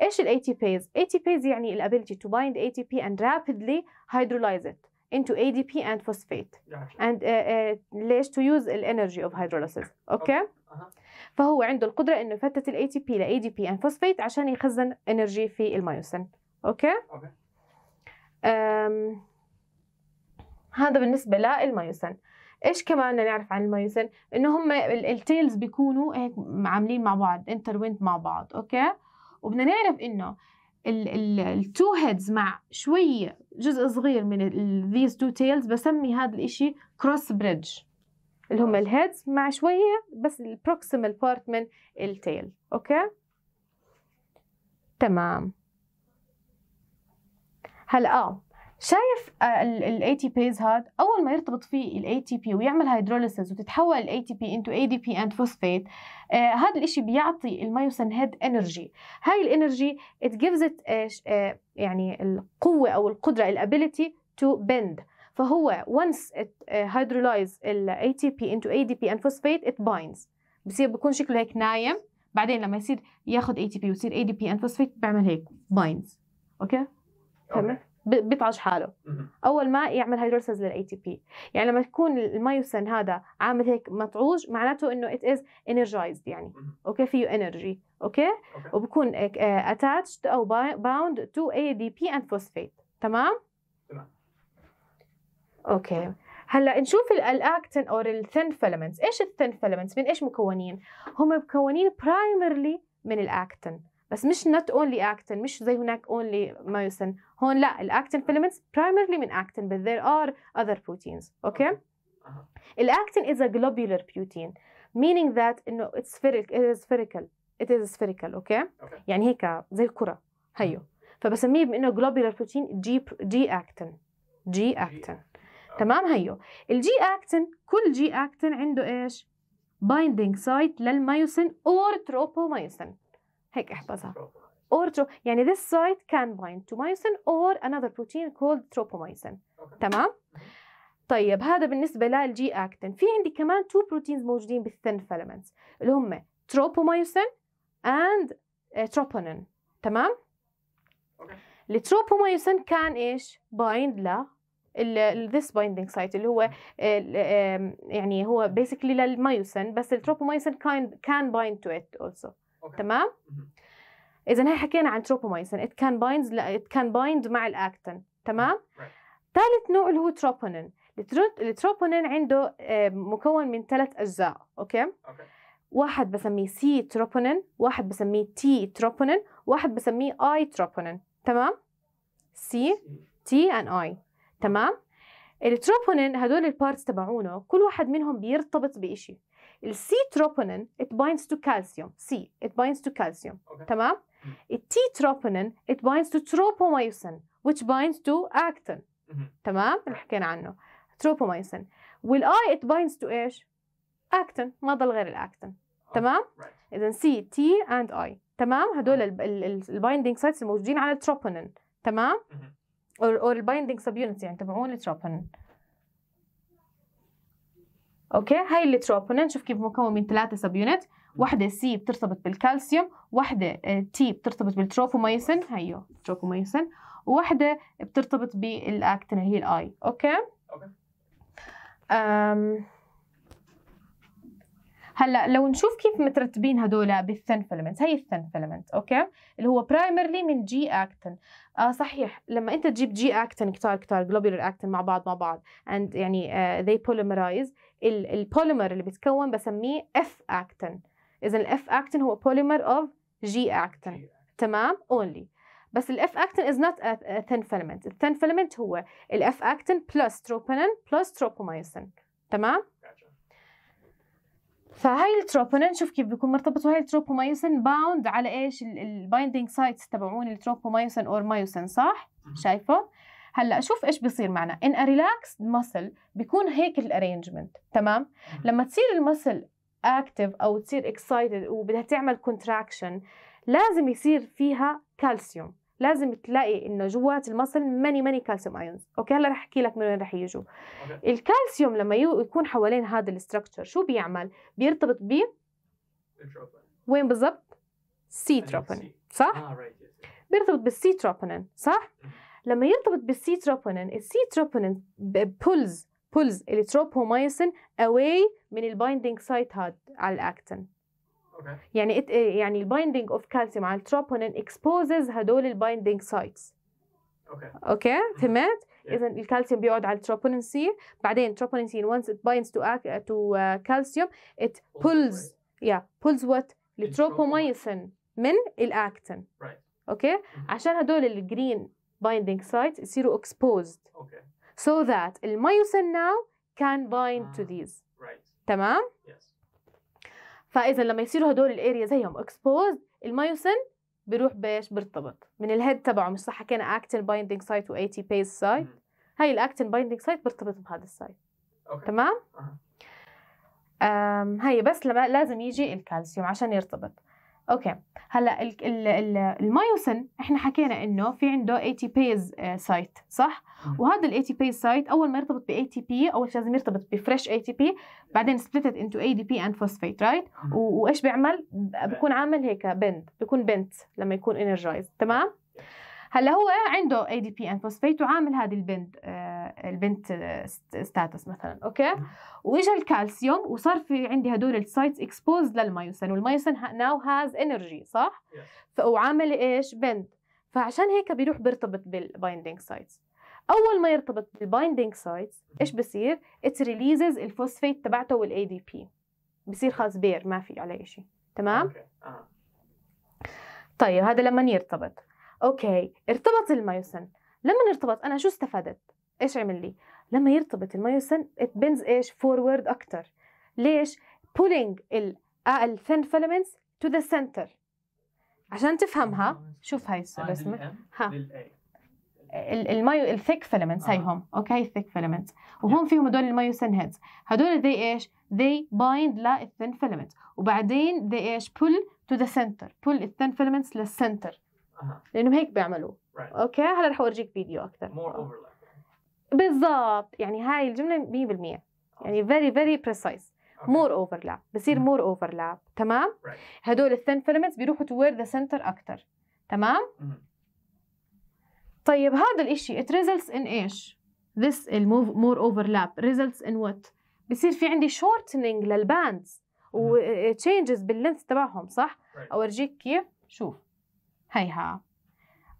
ايش الاي تي بيز اي تي بيز يعني الابيليتي تو بايند اي تي بي اند رابيدلي هايدرولايز ات into ADP and phosphate and uh, uh, ليش to use the energy of hydrolysis اوكي okay? Uh-huh. فهو عنده القدره انه يفتت الاي ATP بي ADP and phosphate عشان يخزن energy في الميوسن okay. Um, هذا بالنسبة للميوسن ايش كمان نعرف عن الميوسن انه هم التيلز بيكونوا هيك عاملين مع بعض انتر ويند مع بعض اوكي وبدنا نعرف انه التو هيدز مع شوية جزء صغير من these two tails بسمي هذا الإشي كروس بريدج اللي هم الهيدز مع شوية بس البروكسيمال بارت من التيل أوكي تمام هلا اه شايف الاي تي بيز هاد اول ما يرتبط فيه الاي تي بي ويعمل هيدروليسز وتتحول الاي تي بي انتو اي دي بي اند فوسفيت هذا الاشي بيعطي الميوسن هيد انرجي هاي الانرجي ات جيفز إيش يعني القوه او القدره ability تو bend فهو once it آه، hydrolyze ال ATP into ADP and phosphate it binds بصير بكون شكله هيك نايم بعدين لما يصير ياخذ ATP ويصير ADP and phosphate بيعمل هيك binds اوكي فهمت؟ بيطعج حاله اول ما يعمل هيدروليسز للاي تي بي يعني لما يكون المايوسن هذا عامل هيك مطعوج معناته انه ات از انرجايزد يعني اوكي فيه انرجي اوكي وبكون اتاتشد إيه، إيه، او باوند تو اي دي بي اند فوسفيت تمام تمام اوكي طيب. هلا نشوف الاكتين اور الثين فيلمنتس ايش الثين فيلمنتس من ايش مكونين هم مكونين برايمرلي من الاكتين بس مش نوت اونلي اكتين مش زي هناك اونلي مايوسين هون لا الاكتين فيلمنتس برايمرلي من اكتين بس ذير ار اذر بروتينز اوكي الاكتن الاكتين ا جلوبولر بروتين protein meaning that انه اتس spherical it is spherical it is spherical اوكي okay? okay. يعني هيك زي الكره هيو فبسميه بانه جلوبولر بروتين جي جي اكتين جي اكتين تمام هيو الجي اكتين كل جي اكتين عنده ايش بايندينج سايت للمايوسين اور تروبومايوسين هيك احفظها or يعني this site can bind to myosin or another protein called tropomyosin تمام mm-hmm. طيب هذا بالنسبه للجي اكتين في عندي كمان تو بروتينز موجودين بالثن فيلمنتس اللي هم تروبومايوسين اند تروبونين تمام التروبومايوسين كان ايش بايند ل this binding site اللي هو mm-hmm. يعني هو basically للمايوسين بس التروبومايوسين كان كان bind to it also تمام اذا هي حكينا عن تروبومايسين ات كان بايند ات كان بايند مع الاكتن تمام ثالث نوع اللي هو تروبونين التروبونين عنده مكون من ثلاث اجزاء اوكي, أوكي. واحد بسميه سي تروبونين واحد بسميه تي تروبونين واحد بسميه اي تروبونين تمام سي تي ان اي تمام التروبونين هدول البارتس تبعونه كل واحد منهم بيرتبط بإشي السي تروبونين it binds to calcium C it binds to calcium okay. تمام التي تروبونين it binds to tropomyosin which binds to actin تمام اللي حكينا عنه tropomyosin والاي it binds to ايش اكتن ما ضل غير الاكتن تمام اذا سي تي اند اي تمام هدول البايندينج سايتس الموجودين على التروبونين تمام اور البايندينج سب يونتس يعني تبعون التروبونين اوكي هاي التروبونين شوف كيف مكون من ثلاثه سب يونت واحده سي بترتبط بالكالسيوم واحده تي بترتبط بالتروفوميسين هيو تروفوميسين وواحده بترتبط بالاكتين اللي هي الاي اوكي اوكي أم هلا لو نشوف كيف مترتبين هدول بالثن فيلمنت هي الثن فيلمنت اوكي اللي هو برايمرلي من جي اكتن آه صحيح لما انت تجيب جي اكتن كتار كتار جلوبولر اكتن مع بعض مع بعض اند يعني ذي آه، they البوليمر اللي بيتكون بسميه اف اكتن اذا الاف اكتن هو بوليمر اوف جي اكتن تمام اونلي بس الاف اكتن از نوت ثن فيلمنت الثن فيلمنت هو الاف اكتن بلس تروبينين بلس تروبومايسين تمام فهاي التروبونين شوف كيف بيكون مرتبط وهي التروبومايوسين باوند على ايش البايندينج سايتس تبعون التروبومايوسين اور مايوسين صح شايفه هلا شوف ايش بيصير معنا ان ا ريلاكسد ماسل بيكون هيك الارينجمنت تمام لما تصير المسل اكتف او تصير اكسايتد وبدها تعمل كونتراكشن لازم يصير فيها كالسيوم لازم تلاقي انه جوات المصل ماني ماني كالسيوم ايونز اوكي هلا رح احكي لك من وين رح يجوا الكالسيوم لما يكون حوالين هذا الاستراكشر شو بيعمل بيرتبط ب بي وين بالضبط سي تروبونين صح ah, بيرتبط بالسي تروبونين صح لما يرتبط بالسي تروبونين السي تروبونين بولز بولز التروبومايسين اواي من البايندينج سايت هاد على الاكتين نعم. يعني eh, يعني البايندينج اوف كالسيوم على التروبونين اكسبوزز هدول البايندينج سايتس اوكي اوكي فهمت اذا الكالسيوم بيقعد على التروبونين سي بعدين تروبونين سي وانس ات بايندز تو تو كالسيوم ات بولز يا بولز وات التروبومايسين من الاكتين اوكي عشان هدول الجرين بايندينج سايتس يصيروا اكسبوزد اوكي سو ذات المايوسين ناو كان بايند تو ذيز تمام yes فاذا لما يصيروا هدول الاريا زيهم اكسبوز المايوسين بيروح بايش بيرتبط من الهيد تبعه مش صح حكينا اكتين بايندينج سايت واي تي بيز سايت هاي الاكتين بايندينج سايت بيرتبط بهذا السايت تمام هاي بس لما لازم يجي الكالسيوم عشان يرتبط اوكي هلا الميوسن المايوسن احنا حكينا انه في عنده اي تي بيز سايت صح وهذا الاي تي بيز سايت اول ما يرتبط باي تي بي اول شيء لازم يرتبط بفريش اي تي بي بعدين سبلتت انتو اي دي بي اند فوسفيت رايت وايش بيعمل بكون عامل هيك بند بكون بنت لما يكون انرجايز تمام هلا هو عنده اي دي بي ان فوسفيت وعامل هذه البنت آه، البنت آه، ستاتس مثلا اوكي واجا الكالسيوم وصار في عندي هدول السايتس اكسبوز للمايوسن والمايوسن ناو هاز انرجي صح وعامل ايش بند فعشان هيك بيروح بيرتبط بالبايندينج سايتس اول ما يرتبط بالبايندينج سايتس ايش بصير ات ريليزز الفوسفيت تبعته والاي دي بي بصير خلص بير ما في عليه شيء تمام آه. طيب هذا لما يرتبط اوكي ارتبط المايوسن لما ارتبط انا شو استفدت ايش عمل لي لما يرتبط المايوسن بنز ايش فورورد اكتر ليش pulling ال thin فيلمنتس تو ذا سنتر عشان تفهمها شوف هاي الرسمه ها المايو الثيك فيلمنتس هم اوكي الثيك فيلمنتس وهون فيهم هدول المايوسن هيدز هدول ذي ايش they bind للثين فيلمنت وبعدين they ايش pull to the center pull الثين فيلمنتس للسنتر لانهم هيك بيعملوا اوكي هلا رح اورجيك فيديو اكثر آه. بالضبط يعني هاي الجمله 100% يعني فيري فيري بريسايز مور اوفرلاب بصير مور mm-hmm. اوفرلاب تمام right. هدول الثن فيلمنتس بيروحوا توير ذا سنتر اكثر تمام mm -hmm. طيب هذا الاشي ات ريزلتس ان ايش ذس المور اوفرلاب ريزلتس ان وات بصير في عندي شورتنينج للباندز وتشينجز باللينث تبعهم صح right. اورجيك كيف شوف هيها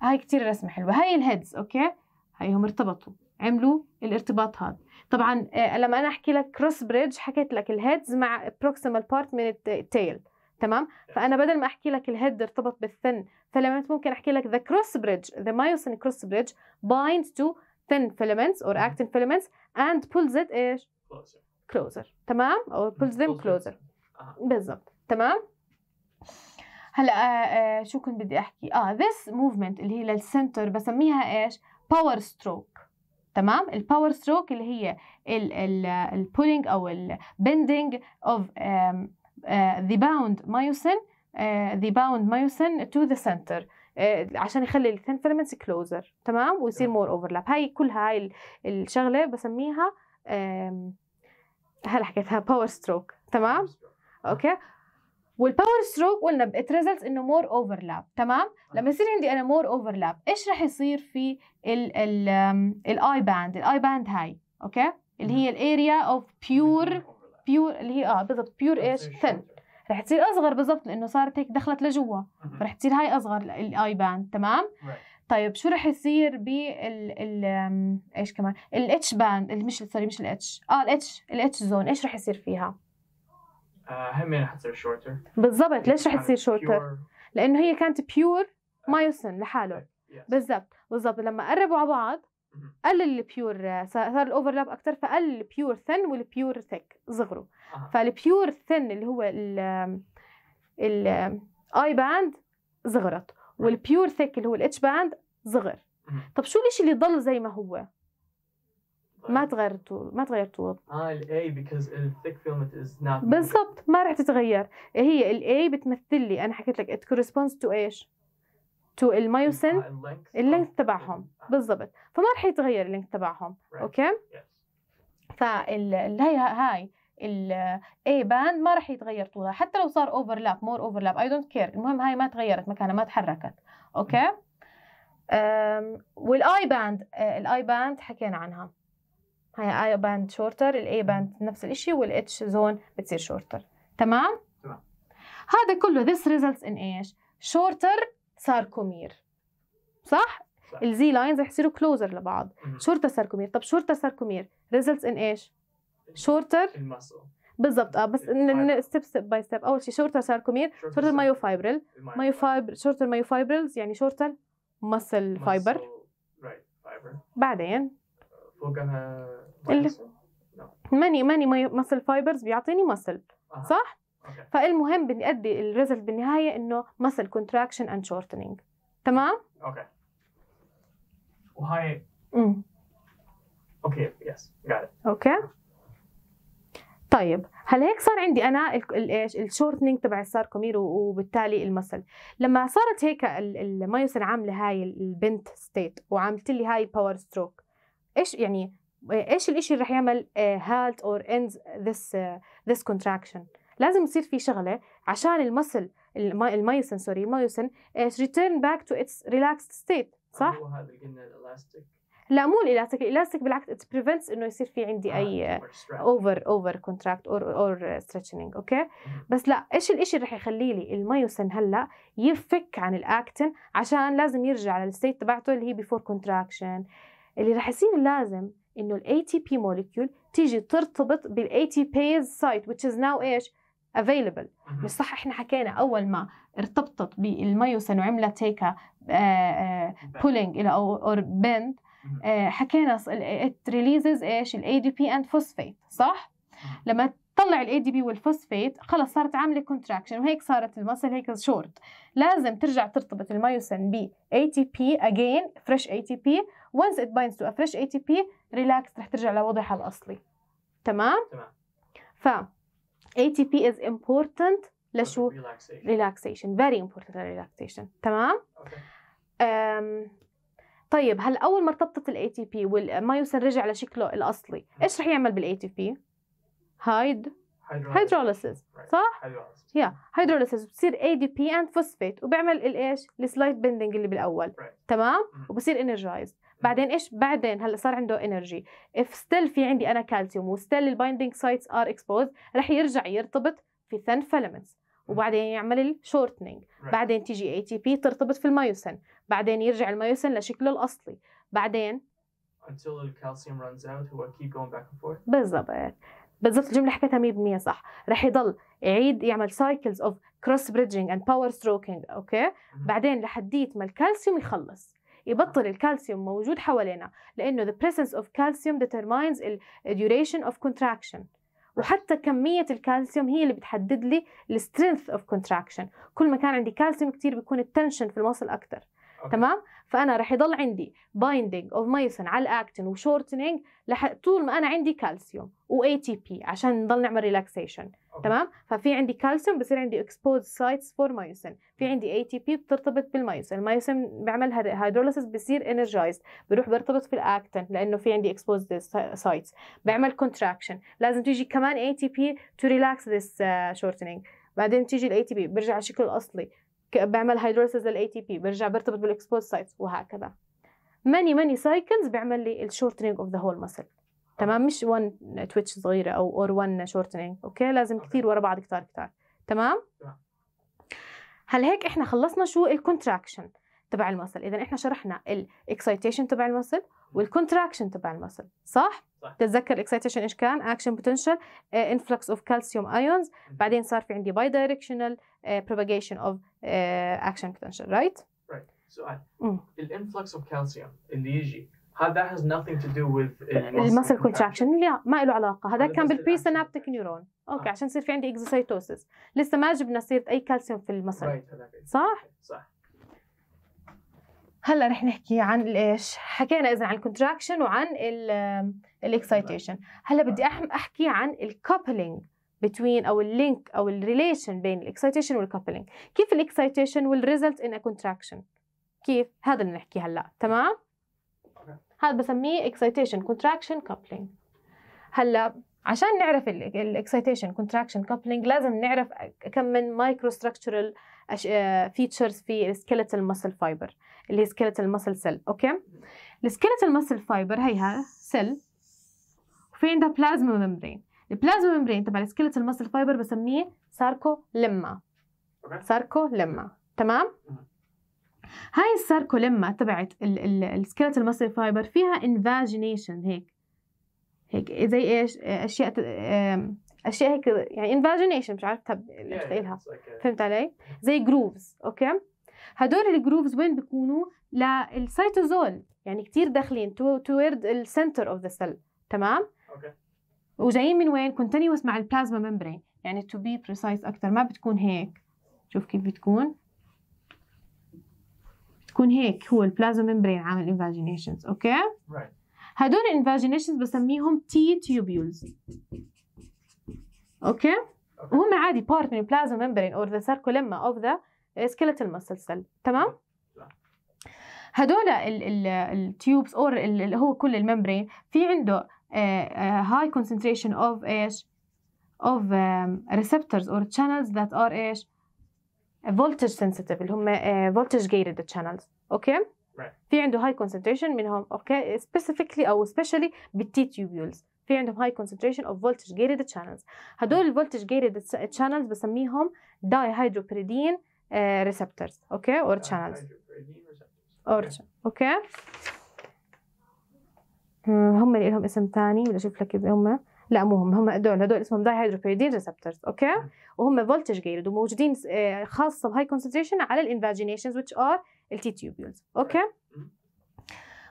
هاي كتير رسمة حلوة هاي الهيدز أوكي هيهم ارتبطوا عملوا الارتباط هذا طبعا آه، لما انا احكي لك كروس بريدج حكيت لك الهيدز مع بروكسيمال بارت من التيل تمام فانا بدل ما احكي لك الهيد ارتبط بالثن فيلمنت ممكن احكي لك ذا كروس بريدج ذا مايوسين كروس بريدج بايند تو thin filaments or actin filaments and pulls it ايش closer, closer. تمام او pulls them closer آه. بالضبط تمام هلا آه آه شو كنت بدي احكي اه this movement اللي هي للسنتر بسميها ايش باور ستروك تمام الباور ستروك اللي هي البولينج او البندنج اوف ذا باوند مايوسن ذا باوند مايوسن تو ذا سنتر عشان يخلي الثين فيلمنتس كلوزر تمام ويصير مور اوفرلاب هاي كل هاي الشغله بسميها هلا حكيتها باور ستروك تمام اوكي والباور ستروك قلنا ات ريزلتس انه مور اوفرلاب تمام لما يصير عندي انا مور اوفرلاب ايش راح يصير في الاي باند الاي باند هاي اوكي اللي هي الاريا اوف بيور بيور اللي هي اه بالضبط بيور ايش ثن رح تصير اصغر بالضبط لانه صارت هيك دخلت لجوا رح تصير هاي اصغر الاي باند تمام طيب شو رح يصير بال ايش كمان الاتش باند مش سوري مش الاتش اه الاتش الاتش زون ايش رح يصير فيها همين آه، رح تصير شورتر بالضبط ليش رح تصير شورتر؟ لانه هي كانت بيور مايوسن لحاله بالضبط بالضبط لما قربوا على بعض قل البيور صار الاوفرلاب اكثر فقل البيور ثن والبيور ثيك صغروا فالبيور ثن اللي هو الاي باند صغرت والبيور ثيك اللي هو الاتش باند صغر طب شو الشيء اللي ضل زي ما هو؟ ما طيب. تغير الطول ما تغير الطول اه الاي بيكوز الثيك فيلمنت از نوت بالضبط ما راح تتغير هي الاي بتمثل لي انا حكيت لك ات كورسبوندز تو ايش؟ تو المايوسين اللينث تبعهم آه. بالضبط فما راح يتغير اللينث تبعهم اوكي؟ هي هاي الاي باند ما راح يتغير طولها حتى لو صار اوفرلاب مور اوفرلاب اي دونت كير المهم هاي ما تغيرت مكانها ما تحركت اوكي؟ والاي باند الاي باند حكينا عنها هاي اي باند شورتر الاي باند نفس الشيء والاتش زون بتصير شورتر تمام تمام هذا كله ذس ريزلتس ان ايش شورتر ساركومير صح الزي لاينز رح يصيروا كلوزر لبعض شورتر ساركومير طب شورتر ساركومير ريزلتس ان ايش شورتر بالضبط اه بس ستيب ستيب باي ستيب اول شيء شورتر ساركومير شورتر مايو فايبرل مايو فايبر شورتر مايو فايبرلز يعني شورتر ماسل فايبر بعدين فوقها ماني ماني ماسل فايبرز بيعطيني ماسل صح؟ آه. فالمهم بنأدي الريزلت بالنهايه انه ماسل كونتراكشن اند شورتنينج تمام؟ اوكي وهاي امم اوكي يس اوكي طيب هلا هيك صار عندي انا الايش الشورتنينج تبع الساركومير وبالتالي المسل لما صارت هيك المايوس العامله هاي البنت ستيت وعملت لي هاي باور ستروك ايش يعني ايش الشيء اللي رح يعمل هالت اور اندز ذس ذس كونتراكشن لازم يصير في شغله عشان المسل المايوسن سوري المايوسن ريتيرن باك تو اتس ريلاكسد ستيت صح؟ هو هذا قلنا الالاستيك لا مو الالاستيك الالاستيك بالعكس ات بريفنتس انه يصير في عندي آه، اي اوفر اوفر كونتراكت اور اور ستريتشنج اوكي بس لا ايش الشيء اللي رح يخلي لي المايوسن هلا يفك عن الاكتن عشان لازم يرجع للستيت تبعته اللي هي بيفور كونتراكشن اللي رح يصير لازم انه الاي تي بي مولكيول تيجي ترتبط بالاي تي بيز سايت which is now ايش available مش صح احنا حكينا اول ما ارتبطت بالميوسن وعملت هيك آه، بولينج آه، الى او بند آه، حكينا ات ريليزز ايش الاي دي بي اند فوسفيت صح لما طلع الاي دي بي والفوسفيت خلص صارت عامله كونتراكشن وهيك صارت المسل هيك شورت لازم ترجع ترتبط الميوسن ب اي تي بي اجين فريش اي تي بي once it binds to a fresh ATP ريلاكس رح ترجع لوضعها الاصلي تمام تمام ف ATP is important لشو ريلاكسيشن فيري امبورتنت ريلاكسيشن تمام okay. طيب هلا اول ما ارتبطت الاي تي بي والمايوسن رجع لشكله الاصلي ايش رح يعمل بالاي تي بي هايد هيدروليسيس صح؟ يا هيدروليسيس بتصير اي دي بي اند فوسفيت وبعمل الايش؟ السلايد بندنج اللي بالاول تمام؟ وبصير انرجايزد بعدين ايش بعدين هلا صار عنده انرجي اف ستيل في عندي انا كالسيوم وستيل البايندينج سايتس ار اكسبوز رح يرجع يرتبط في ثن فيلمنتس وبعدين يعمل الشورتنينج بعدين تيجي اي تي بي ترتبط في المايوسن بعدين يرجع المايوسن لشكله الاصلي بعدين until the calcium runs out, who will keep going back and forth. بالضبط. بالضبط الجمله حكيتها 100% صح رح يضل يعيد يعمل سايكلز اوف كروس بريدجينج اند باور ستروكينج اوكي بعدين لحديت ما الكالسيوم يخلص يبطل الكالسيوم موجود حوالينا لانه the presence of calcium determines the duration of contraction وحتى كمية الكالسيوم هي اللي بتحدد لي السترينث اوف كونتراكشن كل ما كان عندي كالسيوم كتير بيكون التنشن في الموصل أكتر تمام فانا رح يضل عندي بايندينج اوف مايوسين على الاكتين وشورتنينج لح... طول ما انا عندي كالسيوم واي تي بي عشان نضل نعمل ريلاكسيشن تمام ففي عندي كالسيوم بصير عندي اكسبوز سايتس فور مايوسين في عندي اي تي بي بترتبط بالمايوسين المايوسين بيعمل هيدروليسيس بصير انرجايز بروح برتبط في الاكتين لانه في عندي اكسبوز سايتس بعمل كونتراكشن لازم تيجي كمان اي تي بي تو ريلاكس ذس شورتنينج بعدين تيجي الاي تي بي بيرجع على شكله الاصلي بعمل هيدروسيز للاي تي بي برجع برتبط بالاكسبوز سايت وهكذا ماني ماني سايكلز بيعمل لي الشورتنينج اوف ذا هول مسل تمام مش 1 تويتش صغيره او اور 1 شورتنينج اوكي لازم كثير ورا بعض كتار كتار تمام هل هيك احنا خلصنا شو الكونتراكشن تبع المسل اذا احنا شرحنا الاكسايتيشن تبع المسل والكونتراكشن تبع المسل صح؟, صح. تتذكر الاكسايتيشن ايش كان اكشن بوتنشال انفلكس اوف كالسيوم ايونز بعدين صار في عندي باي دايركشنال بروباجيشن اوف اكشن بوتنشال رايت سؤال الانفلكس اوف كالسيوم اللي يجي هذا has nothing to do with المسل كونتراكشن لا ما له علاقه هذا كان بالبري سينابتيك نيورون اوكي عشان يصير في عندي اكزوسايتوسيس لسه ما جبنا سيره اي كالسيوم في المسل صح صح هلا رح نحكي عن الايش حكينا اذا عن الكونتراكشن وعن الاكسايتيشن هلا بدي احكي عن الكوبلينج بتوين او اللينك او الريليشن بين الاكسايتيشن والكوبلينج كيف الاكسايتيشن والريزلت ان كونتراكشن كيف هذا اللي نحكي هلا تمام هذا بسميه اكسايتيشن كونتراكشن كوبلينج هلا عشان نعرف الاكسايتيشن كونتراكشن كوبلينج لازم نعرف كم من مايكرو ستراكشرال فيتشرز آه، في السكيلتال ماسل فايبر اللي هي سكيلتال ماسل سيل اوكي السكيلتال ماسل فايبر هيها سيل وفي عندها بلازما ممبرين البلازما ممبرين تبع السكيلتال ماسل فايبر بسميه ساركو لما ساركو لما تمام هاي الساركو لما تبعت السكيلتال ماسل فايبر فيها انفاجينيشن هيك هيك زي ايش اشياء اشياء هيك يعني انفاجينيشن مش عارف مش لاقيلها فهمت علي؟ زي جروفز اوكي؟ هدول الجروفز وين بيكونوا؟ للسيتوزول يعني كثير داخلين توورد السنتر اوف ذا سيل تمام؟ اوكي وجايين من وين؟ كونتينيوس مع البلازما ممبرين يعني تو بي بريسايز اكثر ما بتكون هيك شوف كيف بتكون بتكون هيك هو البلازما ممبرين عامل انفاجينيشنز اوكي؟ رايت هدول الانفاجينيشنز بسميهم تي تيوبيولز اوكي وهم عادي بارت من البلازما ممبرين اور ذا سيركولما اوف ذا سكيلتال مسل سيل تمام هدول التيوبس اور اللي هو كل الممبرين في عنده هاي كونسنتريشن اوف ايش اوف ريسبتورز اور تشانلز ذات ار ايش فولتج سنسيتيف اللي هم فولتج جيتد تشانلز اوكي في عنده هاي كونسنتريشن منهم اوكي سبيسيفيكلي او سبيشلي بالتي tubules في عندهم high concentration of voltage جيتد channels هدول الفولتج جيتد channels بسميهم هيدروبريدين ريسبتورز اوكي اور شانلز اور اوكي هم اللي لهم اسم ثاني بدي اشوف لك اذا هم لا مو هم هم هدول هدول اسمهم هيدروبريدين ريسبتورز اوكي وهم voltage جيتد وموجودين uh, خاصه بهاي concentration على الانفاجينيشنز which are التي تيوبيولز اوكي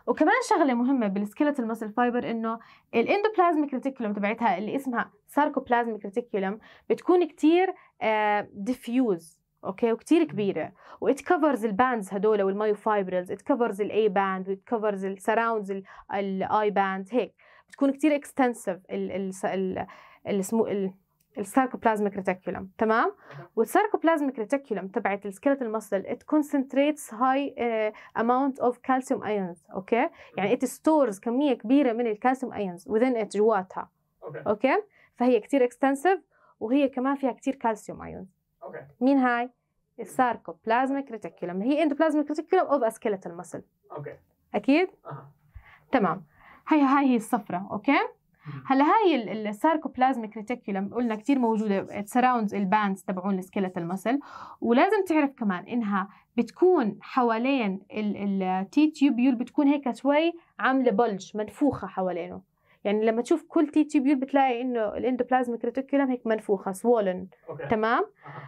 وكمان شغله مهمه بالسكيلتال ماسل فايبر انه الاندوبلازميك ريتيكولوم تبعتها اللي اسمها ساركوبلازميك ريتيكولوم بتكون كتير ديفيوز آه، اوكي وكثير كبيره وات كفرز الباندز هدول فايبرز ات كفرز الاي باند وات كفرز السراوندز الاي باند هيك بتكون كثير اكستنسيف اللي اسمه الساركوبلازميك ريتيكولم تمام والساركوبلازميك ريتيكولم تبعت السكيلتال المصل ات كونسنتريتس هاي اماونت اوف كالسيوم ايونز اوكي يعني ات ستورز كميه كبيره من الكالسيوم ايونز وذين ات جواتها اوكي اوكي فهي كثير اكستنسيف وهي كمان فيها كثير كالسيوم ايون اوكي مين هاي الساركوبلازميك ريتيكولم هي اندوبلازميك ريتيكولم اوف سكيلتال المصل اوكي اكيد أه. تمام هي هاي هي الصفرة اوكي هلا هاي الساركوبلازميك ريتيكولم قلنا كثير موجوده سراوندز الباندز تبعون السكيلتال المسل ولازم تعرف كمان انها بتكون حوالين التي تيوبيول بتكون هيك شوي عامله بلج منفوخه حوالينه يعني لما تشوف كل تي تيوبيول بتلاقي انه الاندوبلازميك ريتيكولم هيك منفوخه سوولن تمام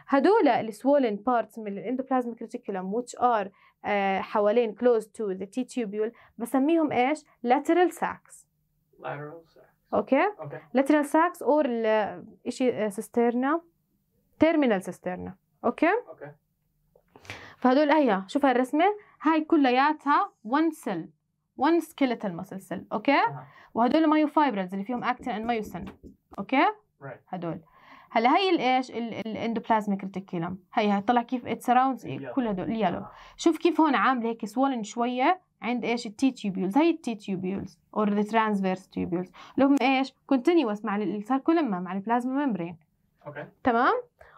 هدول السوولن بارتس من الاندوبلازميك ريتيكولم which ار آه، حوالين كلوز تو ذا تي tubule بسميهم ايش lateral ساكس lateral اوكي لاترال ساكس اور شيء سيسترنا تيرمينال سيسترنا اوكي اوكي فهدول هي شوف هالرسمه هاي كلياتها 1 سيل 1 سكيلتال مسل سيل اوكي وهدول المايوفايبرنز اللي فيهم اكتين اند مايوسن اوكي هدول هلا هي الايش الاندوبلازميك ريتيكولم هي هي طلع كيف ات سراوندز كل هدول اليلو شوف كيف هون عامله هيك سوولن شويه عند ايش التي تيوبيولز هي التي تيوبيولز اور ذا ترانسفيرس تيوبيولز اللي هم ايش كونتينوس مع الساركولما مع البلازما ميمبرين اوكي تمام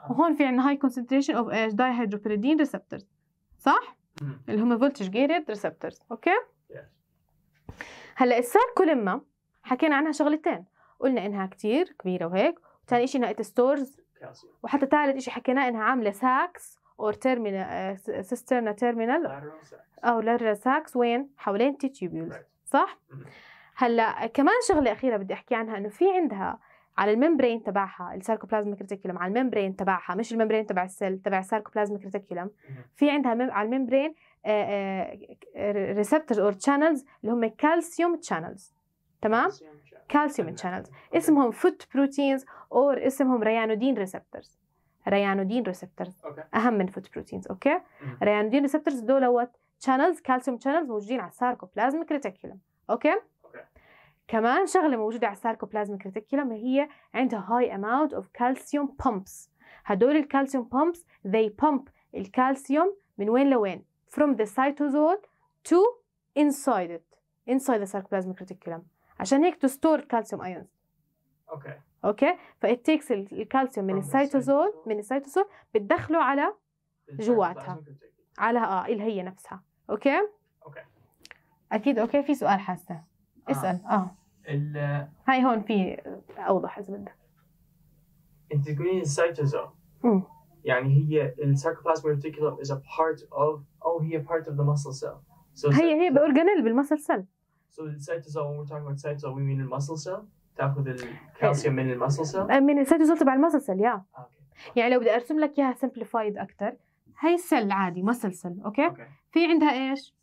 آه. وهون في عندنا هاي كونسنتريشن اوف ايش داي هيدروبيريدين ريسبتورز صح اللي هم فولتج جيرد ريسبتورز اوكي هلا الساركولما حكينا عنها شغلتين قلنا انها كتير كبيره وهيك وثاني شيء انها ستورز وحتى ثالث شيء حكينا انها عامله ساكس اور تيرمينال سيسترنا تيرمينال او لارا ساكس وين حوالين تيتيبيول صح هلا كمان شغله اخيره بدي احكي عنها انه في عندها على الممبرين تبعها الساركوبلازميك ريتيكولم على الممبرين تبعها مش الممبرين تبع السل تبع الساركوبلازميك ريتيكولم في عندها على الممبرين ريسبتورز اور تشانلز اللي هم كالسيوم تشانلز تمام كالسيوم تشانلز اسمهم فوت بروتينز اور اسمهم ريانودين ريسبتورز ريانودين ريسبتورز اهم من فوت بروتينز اوكي ريانودين ريسبتورز وات شانلز كالسيوم شانلز موجودين على الساركوبلازم كريتيكولم اوكي كمان شغله موجوده على الساركوبلازم كريتيكولم هي عندها هاي اماونت اوف كالسيوم بامبس هدول الكالسيوم بامبس they pump الكالسيوم من وين لوين from the cytosol to inside it inside the sarcoplasmic reticulum عشان هيك to store calcium ions اوكي okay. اوكي فايت تيكس الكالسيوم من السيتوزول من السيتوزول بتدخله على جواتها على اه اللي هي نفسها اوكي اوكي اكيد اوكي في سؤال حاسه آه. اسال اه هاي هون في اوضح اذا بدك انت تقولين السيتوزول يعني هي الساركوبلازميك ريتيكولوم از ا بارت اوف او هي بارت اوف ذا مسل سيل هي هي باورجانيل بالمسل سيل So the cytosol, when we're talking about cytosol, we mean the muscle cell? تاخذ الكالسيوم من المسل سيل؟ آه، من السيتو سيل تبع المسل سيل يا آه، يعني لو بدي ارسم لك اياها سمبليفايد اكثر هي السل عادي مسل سيل اوكي في عندها ايش؟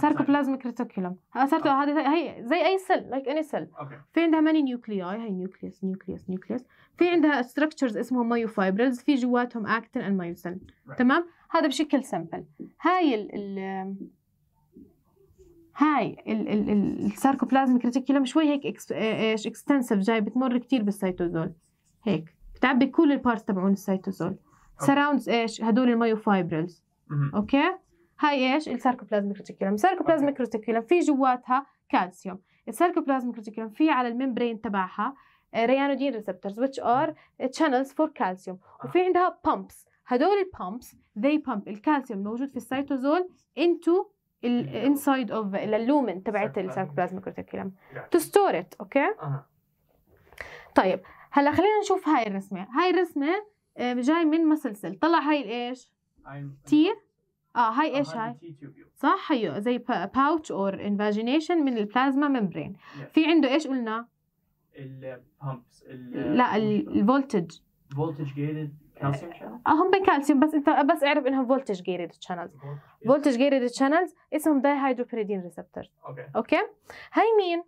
ساركوبلازميك ريتيكولم صارت هذه هي زي اي سل لايك اني سل في عندها ماني نيوكلياي هي نيوكليوس نيوكليوس نيوكليوس في عندها ستراكشرز اسمهم مايوفايبرلز في جواتهم اكتين اند مايوسين تمام هذا بشكل سمبل هاي ال هاي الساركوبلازمك ريتيكولم شوي هيك ايش اكستنسيف جاي بتمر كثير بالسيتوزول هيك بتعبي كل البارتس تبعون السيتوزول سراوندز ايش هدول المايوفايبرلز اوكي هاي ايش الساركوبلازمك ريتيكولم الساركوبلازمك ريتيكولم في جواتها كالسيوم الساركوبلازمك ريتيكولم في على الممبرين تبعها آه، ريانودين ريسبتورز which are channels for calcium آه. وفي عندها pumps هدول البامبس they pump الكالسيوم الموجود في السيتوزول into الانسايد اوف اللومن تبعت الساركوبلازميك ريتيكولم تو ستور ات اوكي طيب هلا خلينا نشوف هاي الرسمه هاي الرسمه آه، جاي من مسلسل طلع هاي الايش تي اه هاي ايش هاي صح هي زي باوتش اور انفاجينيشن من البلازما ممبرين في عنده ايش قلنا البامبس لا الفولتج فولتج جيتد كالسيوم إيه. آه، هم كالسيوم بس انت بس اعرف انهم فولتج جيريد تشانلز فولتج جيريد تشانلز اسمهم داي هيدروبيريدين ريسبتورز اوكي اوكي هاي مين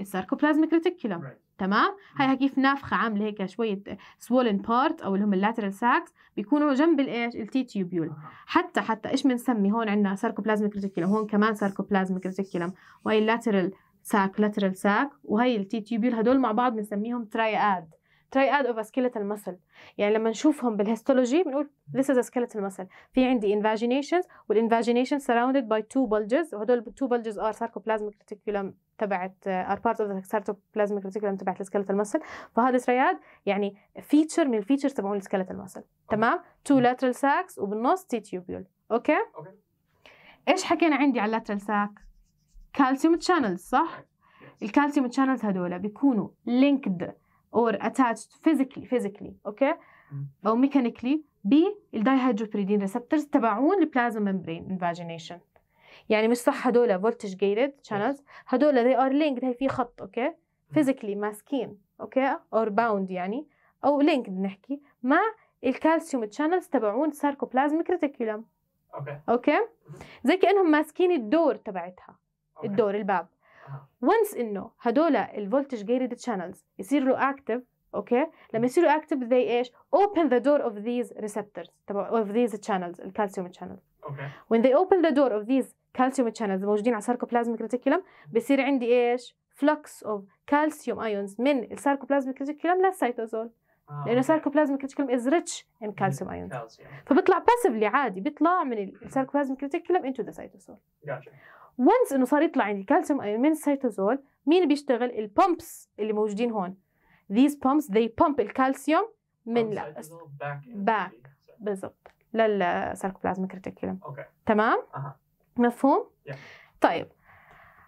الساركوبلازميك ريتيكولوم تمام هاي كيف نافخه عامله هيك شويه سوولن بارت او اللي هم اللاترال ساكس بيكونوا جنب الايش التي تيوبيول حتى حتى ايش بنسمي هون عندنا ساركوبلازميك ريتيكولوم هون كمان ساركوبلازميك ريتيكولوم وهي اللاترال ساك لاترال ساك وهي التي تيوبيول هدول مع بعض بنسميهم تراياد تريأد اوف سكيلتال مسل يعني لما نشوفهم بالهيستولوجي بنقول ذيس از سكيلتال مسل في عندي انفاجينيشنز والانفاجينيشن سراوندد باي تو بلجز وهدول التو بلجز ار ساركوبلازميك ريتيكولم تبعت ار بارت اوف ذا ساركوبلازميك ريتيكولم تبعت السكيلتال مسل فهذا تريأد يعني فيتشر من الفيتشر تبعون السكيلتال مسل تمام تو لاترال ساكس وبالنص تي تيوبيول اوكي اوكي ايش حكينا عندي على اللاترال ساك كالسيوم تشانلز صح الكالسيوم تشانلز هذول بيكونوا لينكد or attached physically physically اوكي او ميكانيكلي بالدايهيدروبريدين ريسبتورز تبعون البلازما ممبرين انفاجينيشن يعني مش صح هدول فولتج جيتد شانلز هدول they are linked هي في خط اوكي physically ماسكين اوكي or bound يعني او linked نحكي مع الكالسيوم شانلز تبعون ساركوبلازميك ريتيكولم اوكي اوكي زي كانهم ماسكين الدور تبعتها الدور الباب وانس انه هدول الفولتج جيتد تشانلز يصير له اكتف اوكي لما يصيروا اكتف زي ايش اوبن ذا دور اوف ذيز ريسبتورز تبع اوف ذيز شانلز الكالسيوم شانلز اوكي وين ذي اوبن ذا دور اوف ذيز كالسيوم شانلز موجودين على الساركوبلازميك ريتيكولم بصير عندي ايش فلوكس اوف كالسيوم ايونز من الساركوبلازميك ريتيكولم للسيتوزول لانه ساركوبلازميك ريتيكولم از ريتش ان كالسيوم ايونز فبيطلع باسفلي عادي بيطلع من الساركوبلازميك ريتيكولم انتو ذا سايتوسول وانس انه صار يطلع عندي كالسيوم ايون آه، السيتوزول مين بيشتغل البومبس اللي موجودين هون these pumps they pump الكالسيوم من باك بالضبط للساركوبلازما ريتيكولم اوكي تمام أه. مفهوم yeah. طيب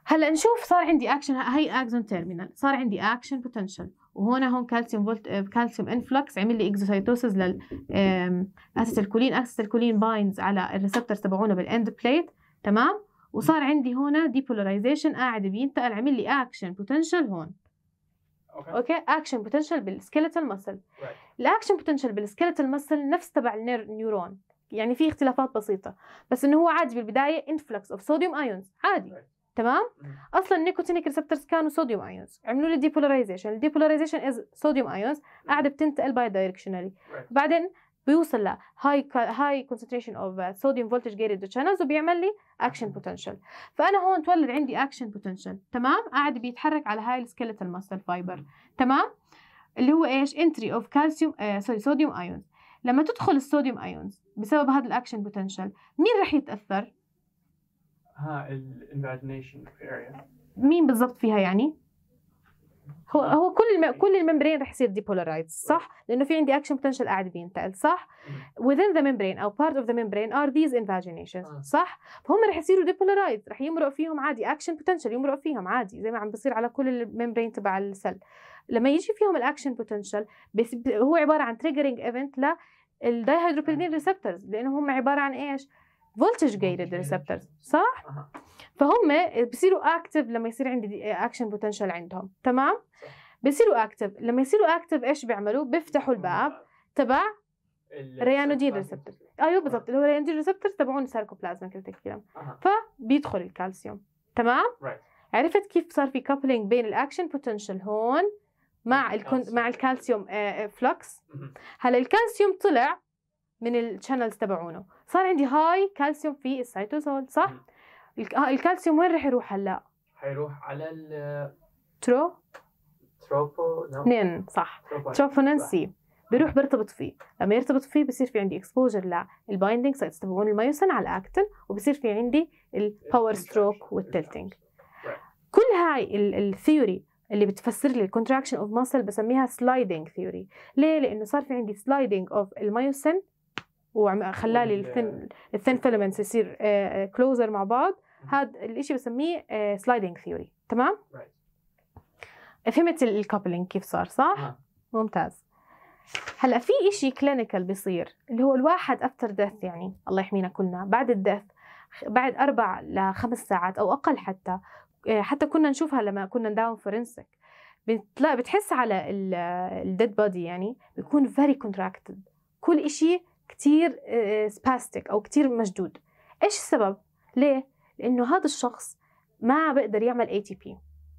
هلا نشوف صار عندي اكشن هي اكزون تيرمينال صار عندي اكشن بوتنشال وهون هون كالسيوم فولت كالسيوم انفلكس عمل لي اكزوسايتوسز لل اسيتيل كولين بايندز على الريسبتور تبعونا بالاند بليت تمام وصار عندي هنا ديبولاريزيشن قاعد بينتقل عمل لي اكشن بوتنشال هون اوكي اكشن بوتنشال بالسكيلتال ماسل الاكشن بوتنشال بالسكيلتال ماسل نفس تبع النيورون يعني في اختلافات بسيطه بس انه هو عادي بالبدايه انفلكس اوف صوديوم ايونز عادي تمام اصلا النيكوتينيك ريسبتورز كانوا صوديوم ايونز عملوا لي ديبولاريزيشن الديبولاريزيشن از صوديوم ايونز قاعده بتنتقل باي دايركشنالي بعدين بيوصل لهاي هاي كونسنتريشن اوف صوديوم فولتج جيرد تشانلز وبيعمل لي اكشن بوتنشال فانا هون تولد عندي اكشن بوتنشال تمام قاعد بيتحرك على هاي السكيلتال ماسل فايبر تمام اللي هو ايش انتري اوف كالسيوم سوري صوديوم ايونز لما تدخل الصوديوم ايونز بسبب هذا الاكشن بوتنشال مين راح يتاثر ها الانفاجنيشن اريا مين بالضبط فيها يعني هو هو كل الم... كل الممبرين رح يصير ديبولارايز صح لانه في عندي اكشن بوتنشال قاعد بينتقل صح within the membrane او part of the membrane are these invaginations آه. صح فهم رح يصيروا ديبولارايز رح يمرق فيهم عادي اكشن بوتنشال يمرق فيهم عادي زي ما عم بصير على كل الممبرين تبع السل لما يجي فيهم الاكشن بوتنشال بس هو عباره عن تريجرينج ايفنت للدايهيدروبيريدين ريسبتورز لانه هم عباره عن ايش فولتج جيتد ريسبتورز صح؟ فهم بصيروا اكتف لما يصير عندي اكشن بوتنشال عندهم تمام؟ بصيروا اكتف لما يصيروا اكتف ايش بيعملوا؟ بيفتحوا الباب تبع ريانودين ريسبتور ايوه بالضبط اللي هو ريانودين ريسبتور تبعون الساركوبلازما كذا الكلام فبيدخل الكالسيوم تمام؟ right. عرفت كيف صار في كابلينج بين الاكشن بوتنشال هون مع الكون مع الكالسيوم فلوكس آه، آه، هلا الكالسيوم طلع من الشانلز تبعونه صار عندي هاي كالسيوم في السيتوزول صح؟ آه، الكالسيوم وين رح يروح هلا؟ حيروح على ال ترو تروبونين صح تروبونين سي بيروح بيرتبط فيه لما يرتبط فيه بصير في عندي اكسبوجر للبايندينج سايتس تبعون المايوسين على الاكتين وبصير في عندي الباور ستروك والتلتنج كل هاي الثيوري اللي بتفسر لي الكونتراكشن اوف ماسل بسميها سلايدنج ثيوري ليه لانه صار في عندي سلايدنج اوف المايوسين وخلى لي الثين فيلمنتس يصير كلوزر آه، آه، مع بعض هذا الشيء بسميه سلايدنج آه، ثيوري تمام فهمت الكوبلينج كيف صار صح نعم. ممتاز هلا في شيء كلينيكال بيصير اللي هو الواحد افتر ديث يعني الله يحمينا كلنا بعد الدث بعد اربع لخمس ساعات او اقل حتى حتى كنا نشوفها لما كنا نداوم فورنسك بتلاقي بتحس على الديد بودي يعني بيكون فيري كونتراكتد كل شيء كتير سباستيك آه، او كتير مشدود ايش السبب ليه لانه هذا الشخص ما بقدر يعمل اي تي بي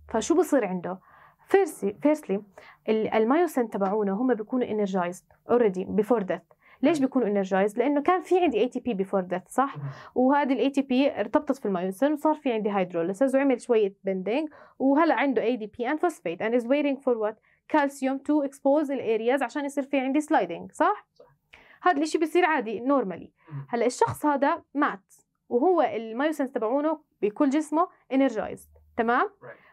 فشو بصير عنده فيرسي فيرسلي المايوسين تبعونا هم بيكونوا انرجايزد اوريدي بيفور ديث ليش بيكونوا انرجايزد لانه كان في عندي اي تي بي بيفور ديث صح وهذه الاي تي بي ارتبطت في المايوسين وصار في عندي هيدروليسز وعمل شويه بندنج وهلا عنده اي دي بي اند فوسفيت اند از ويتنج فور وات كالسيوم تو اكسبوز الارياز عشان يصير في عندي سلايدنج صح هذا الإشي بيصير عادي نورمالي هلا الشخص هذا مات وهو المايوسنس تبعونه بكل جسمه انرجايزد تمام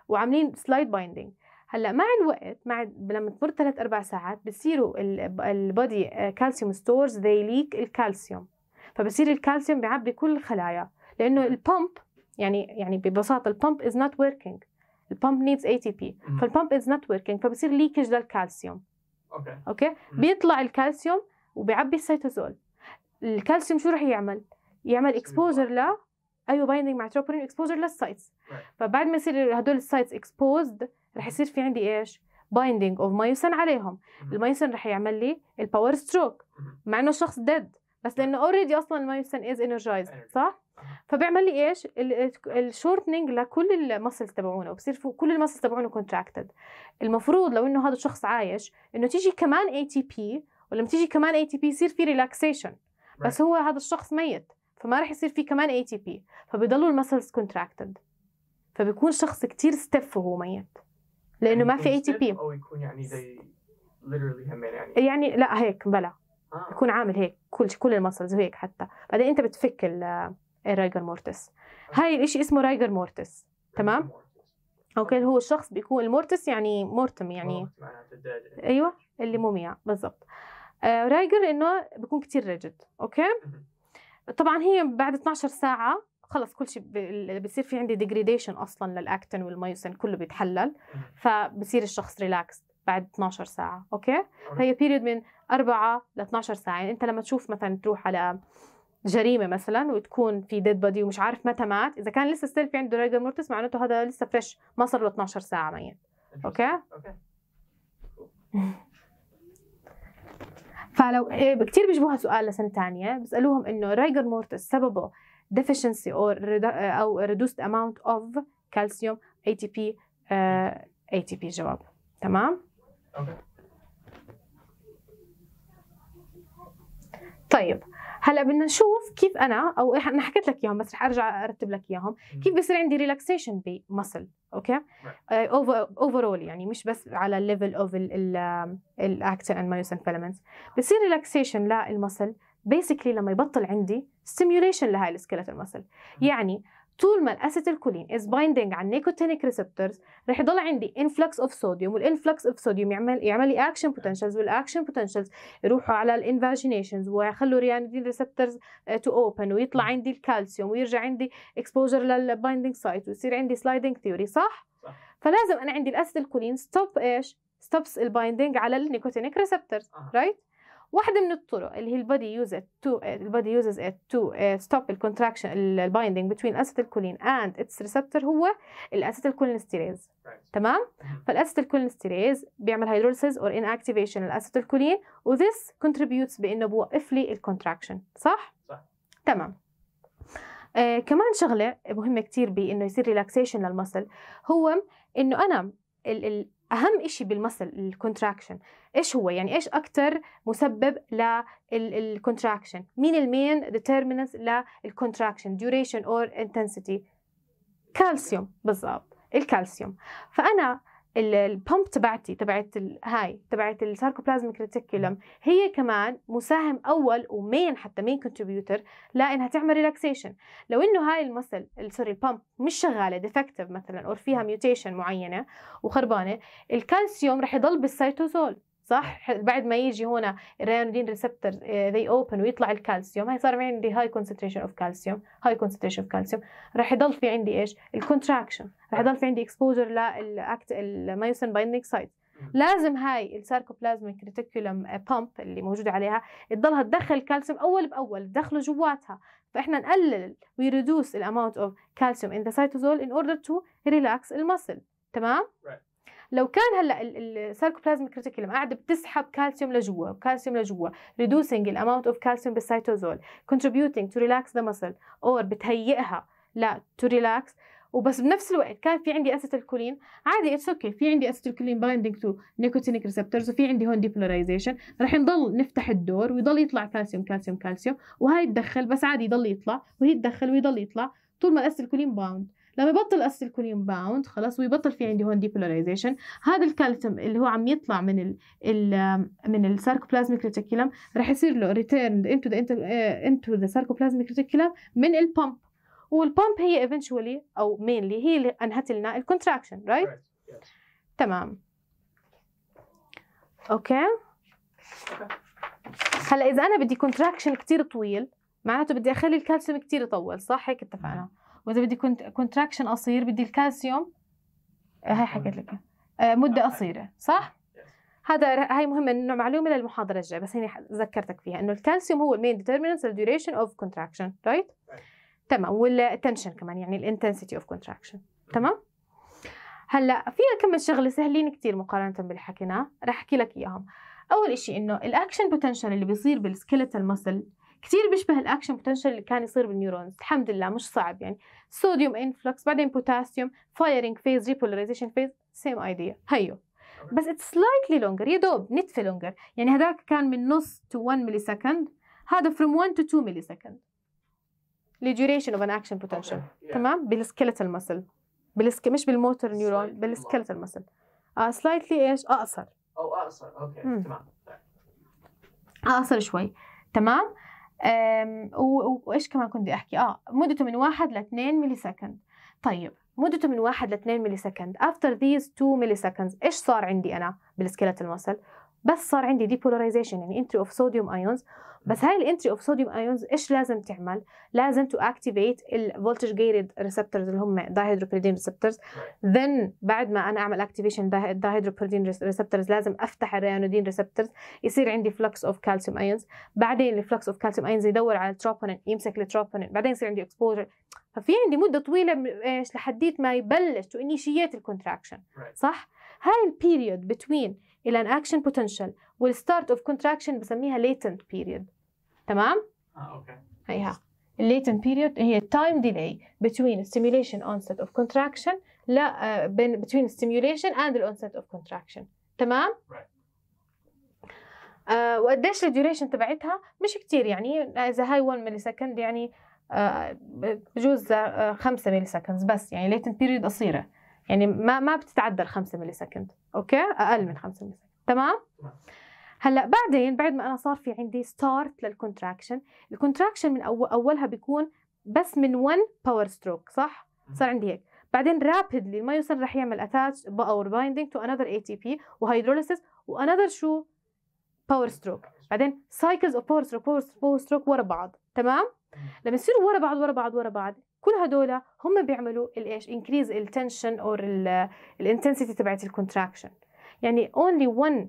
وعاملين سلايد بايندينج هلا مع الوقت مع لما تمر ثلاث اربع ساعات بصيروا البادي كالسيوم ستورز ذي ليك الكالسيوم فبصير الكالسيوم بيعبي كل الخلايا لانه البامب يعني يعني ببساطه البامب از نوت وركينج البامب نيدز اي تي بي فالبامب از نوت وركينج فبصير ليكج للكالسيوم اوكي اوكي بيطلع الكالسيوم وبيعبي السيتوزول الكالسيوم شو رح يعمل؟ يعمل اكسبوجر ل ايو بايندينج مع تروبرين اكسبوجر للسايتس فبعد ما يصير هدول السايتس اكسبوزد رح يصير في عندي ايش؟ بايندينج اوف مايوسين عليهم المايوسين رح يعمل لي الباور ستروك مع انه الشخص ديد بس لانه اوريدي اصلا المايوسين از انرجايز صح؟ فبيعمل لي ايش؟ الشورتنينج لكل المسلز تبعونه وبصير كل المسلز تبعونه كونتراكتد المفروض لو انه هذا الشخص عايش انه تيجي كمان اي تي بي ولما تيجي كمان اي تي بي يصير في ريلاكسيشن بس هو هذا الشخص ميت فما راح يصير في كمان اي تي بي فبيضلوا المسلز كونتراكتد فبيكون شخص كتير ستيف وهو ميت لانه ما في اي تي بي او يكون يعني زي يعني يعني لا هيك بلا آه. يكون عامل هيك كل كل المسلز وهيك حتى بعدين انت بتفك الرايجر آه، مورتس آه. هاي الاشي اسمه رايجر مورتس تمام اوكي هو الشخص بيكون المورتس يعني مورتم يعني ايوه اللي مومياء بالضبط آه، رايجر انه بكون كتير ريجد اوكي طبعا هي بعد 12 ساعه خلص كل شيء بصير في عندي ديجريديشن اصلا للاكتين والمايوسين كله بيتحلل فبصير الشخص ريلاكس بعد 12 ساعه اوكي فهي بيريود من 4 ل 12 ساعه يعني انت لما تشوف مثلا تروح على جريمة مثلا وتكون في ديد بادي ومش عارف متى مات، إذا كان لسه ستيل في عنده ريجر مورتس معناته هذا لسه فريش ما صار له 12 ساعة ميت. أوكي؟ أوكي. فلو إيه، كثير بيجيبوها سؤال لسنه ثانيه بيسالوهم انه رايجر مورتس سببه deficiency or او reduced amount of calcium ATP uh, آه، ATP جواب تمام okay. طيب هلا بدنا نشوف كيف انا او انا حكيت لك اياهم بس رح ارجع ارتب لك اياهم كيف بصير عندي ريلاكسيشن بمسل اوكي اوفرول آه، يعني مش بس على الليفل اوف الاكتين اند مايوسين فيلمنتس بصير ريلاكسيشن للمسل بيسكلي لما يبطل عندي ستيميوليشن لهاي السكيلتال مسل يعني طول ما الاسيتيلكولين از بايندينج على النيكوتينيك ريسبتورز رح يضل عندي انفلكس اوف صوديوم والانفلكس اوف صوديوم يعمل يعمل لي اكشن بوتنشلز والاكشن بوتنشلز يروحوا على الانفاجينيشنز ويخلوا ريانودين ريسبتورز تو اوبن ويطلع عندي الكالسيوم ويرجع عندي اكسبوجر للبايندينج سايت ويصير عندي سلايدنج ثيوري صح؟ صح فلازم انا عندي الاسيتيلكولين ستوب ايش؟ ستوبس البايندينج على النيكوتينيك ريسبتورز رايت؟ واحدة من الطرق اللي هي البادي ات تو البادي يوزز ات تو ستوب الكونتراكشن البايندينج بتوين الكولين اند اتس ريسبتور هو الاسيتيلكولينستيريز تمام فالاسيتيلكولينستيريز بيعمل هيدروليسيز اور ان اكتيفيشن الاسيتيلكولين وذس كونتريبيوتس بانه بوقف لي الكونتراكشن صح؟ صح تمام آه كمان شغله مهمه كثير بانه يصير ريلاكسيشن للمسل هو انه انا ال ال اهم شيء بالمسل الكونتراكشن ايش هو يعني ايش اكثر مسبب للكونتراكشن مين المين ديترميننتس للكونتراكشن duration اور انتنسيتي كالسيوم بالضبط الكالسيوم فانا البمب تبعتي تبعت هاي تبعت الساركوبلازميك ريتيكولم هي كمان مساهم اول ومين حتى مين كونتريبيوتر لانها تعمل ريلاكسيشن لو انه هاي المسل سوري البمب مش شغاله ديفكتيف مثلا او فيها ميوتيشن معينه وخربانه الكالسيوم رح يضل بالسيتوزول صح بعد ما يجي هنا الريانودين ريسبتور ذي اوبن ويطلع الكالسيوم هي صار عندي هاي كونسنتريشن اوف كالسيوم هاي كونسنتريشن اوف كالسيوم راح يضل في عندي ايش الكونتراكشن راح يضل في عندي اكسبوجر للاكت المايوسين بايندينج سايت لازم هاي الساركوبلازميك ريتيكولم بامب اللي موجوده عليها تضلها تدخل كالسيوم اول باول تدخله جواتها فاحنا نقلل وي ريدوس الاماونت اوف كالسيوم ان ذا سايتوزول ان اوردر تو ريلاكس المسل تمام right. لو كان هلا الساركوبلازمك ريتيكولم قاعده بتسحب كالسيوم لجوا كالسيوم لجوا ريدوسينج الاماونت اوف كالسيوم بالسيتوزول كونتريبيوتينج تو ريلاكس ذا muscle or بتهيئها لا تو ريلاكس وبس بنفس الوقت كان في عندي الكولين عادي اتس اوكي في عندي الكولين بايندينج تو نيكوتينيك ريسبتورز وفي عندي هون ديبولاريزيشن رح نضل نفتح الدور ويضل يطلع كالسيوم كالسيوم كالسيوم وهاي تدخل بس عادي يضل يطلع وهي تدخل ويضل يطلع طول ما الكولين باوند لما يبطل السيركونيوم باوند خلاص ويبطل في عندي هون ديبولاريزيشن هذا الكالسيوم اللي هو عم يطلع من الـ الـ من الساركوبلازميك ريتيكولم راح يصير له ريتيرن انتو ذا انتو ذا ساركوبلازميك ريتيكولم من البامب والبامب هي ايفنشولي او مينلي هي اللي انهت لنا الكونتراكشن رايت تمام اوكي هلا اذا انا بدي كونتراكشن كثير طويل معناته بدي اخلي الكالسيوم كثير يطول صح هيك اتفقنا نعم. واذا بدي كنت كونتراكشن قصير بدي الكالسيوم آه، هاي حكيت لك آه، مده آه، قصيره صح هذا هاي مهمه انه معلومه للمحاضره الجايه بس هني ذكرتك فيها انه الكالسيوم هو المين ديترمينانت للديوريشن اوف كونتراكشن رايت تمام والتنشن كمان يعني الانتنسيتي اوف كونتراكشن تمام هلا في كم شغله سهلين كثير مقارنه باللي حكيناه رح احكي لك اياهم اول شيء انه الاكشن بوتنشال اللي بيصير بالسكيلتال مسل كثير بيشبه الاكشن بوتنشل اللي كان يصير بالنيورونز الحمد لله مش صعب يعني صوديوم انفلوكس بعدين بوتاسيوم فايرنج فيز ريبولاريزيشن فيز سيم ايديا هيو بس اتس سلايتلي لونجر يا دوب نتفه لونجر يعني هذاك كان من نص تو 1 ملي سكند هذا فروم 1 تو 2 ملي سكند لديوريشن اوف ان اكشن بوتنشل تمام بالسكلتال مسل بالسك مش بالموتور نيورون بالسكلتال مسل سلايتلي ايش اقصر او اقصر اوكي تمام اقصر شوي تمام وايش كمان كنت بدي احكي اه مدته من 1 ل 2 ملي سكند طيب مدته من 1 ل 2 ملي سكند after these 2 ملي سكند ايش صار عندي انا بالسكيلت المسل بس صار عندي ديبولاريزيشن يعني انتري اوف صوديوم ايونز بس هاي الانتري اوف صوديوم ايونز ايش لازم تعمل لازم تو اكتيفيت الفولتج جيتد ريسبتورز اللي هم دايهيدروبيريدين ريسبتورز ذن بعد ما انا اعمل اكتيفيشن دايهيدروبيريدين ريسبتورز لازم افتح الريانودين ريسبتورز يصير عندي فلكس اوف كالسيوم ايونز بعدين الفلكس اوف كالسيوم ايونز يدور على التروبونين يمسك التروبونين بعدين يصير عندي اكسبوجر ففي عندي مده طويله ايش لحديت ما يبلش تو انيشيت الكونتراكشن صح هاي البيريود بتوين الى ان اكشن بوتنشال والستارت اوف كونتراكشن بسميها ليتنت period تمام اه اوكي هيها الليتنت period هي التايم ديلي between stimulation onset of contraction لا آه، بين between stimulation and the onset of contraction تمام right. آه وقديش الديوريشن تبعتها مش كتير يعني اذا هاي 1 ملي سكند يعني آه، بجوز 5 ملي سكند بس يعني ليتنت period قصيره يعني ما ما بتتعدى ال 5 ملي سكند اوكي اقل من 5 ملي سكند تمام هلا بعدين بعد ما انا صار في عندي ستارت للكونتراكشن الكونتراكشن من أول اولها بيكون بس من 1 باور ستروك صح صار عندي هيك بعدين رابيدلي ما يوصل رح يعمل اتاتش باور بايندينج تو انذر اي تي بي وهيدروليسيس وانذر شو باور ستروك بعدين سايكلز اوف باور ستروك باور ستروك ورا بعض تمام لما يصيروا ورا بعض ورا بعض ورا بعض كل هدول هم بيعملوا الايش انكريز التنشن اور الانتنسيتي تبعت الكونتراكشن يعني اونلي one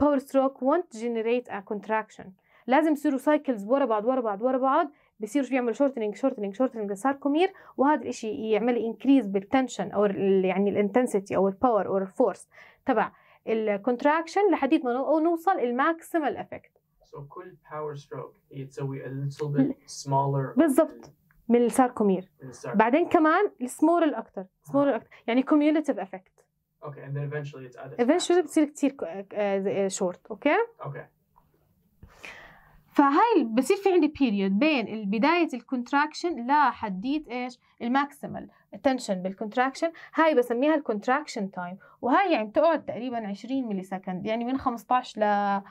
باور ستروك وونت جنريت ا كونتراكشن لازم يصيروا سايكلز ورا بعض ورا بعض ورا بعض بصيروا بيعملوا شورتنينج شورتنينج شورتنج كومير وهذا الشيء يعمل انكريز بالتنشن يعني او يعني الانتنسيتي او الباور او الفورس تبع الكونتراكشن لحديد ما نوصل الماكسيمال افكت So كل باور ستروك يتسوي a little bit smaller بالضبط من الساركومير بعدين كمان السمول اكثر سمورل الاكثر يعني كوميوليتيف افكت اوكي اند ذن بتصير كثير شورت اوكي اوكي فهاي بصير في عندي بيريود بين بداية الكونتراكشن لحديت ايش الماكسيمال تنشن بالكونتراكشن هاي بسميها الكونتراكشن تايم وهاي يعني بتقعد تقريبا 20 ملي سكند يعني من 15 ل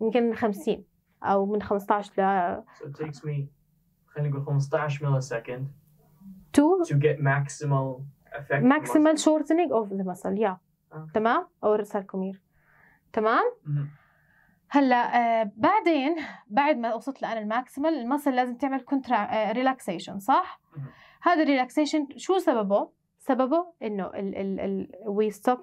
يمكن 50 او من 15 ل so it takes me خلينا نقول 15 ملي سكند to to get maximal effect maximal shortening of the muscle yeah آه. تمام او الساركومير تمام هلا آه، بعدين بعد ما وصلت لان الماكسيمال المصل لازم تعمل كونترا آه، ريلاكسيشن صح هذا الريلاكسيشن شو سببه سببه انه ال ال ال وي ستوب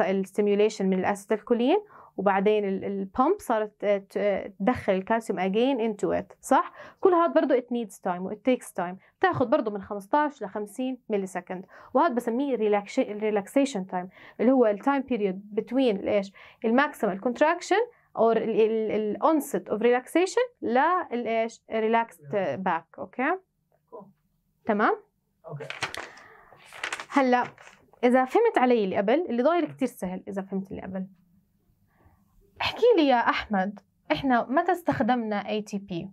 الستيميوليشن من كولين وبعدين البومب صارت آه، تدخل الكالسيوم اجين انتو ات صح كل هذا برضه ات نيدز تايم وات تيكس تايم بتاخذ برضه من 15 ل 50 ملي سكند وهذا بسميه ريلاكسيشن تايم اللي هو التايم بيريود بتوين الايش الماكسيمال كونتراكشن اور الاونست اوف ريلاكسيشن الايش ريلاكسد باك اوكي تمام اوكي هلا اذا فهمت علي اللي قبل اللي ضاير كثير سهل اذا فهمت اللي قبل احكي لي يا أحمد إحنا متى استخدمنا بي؟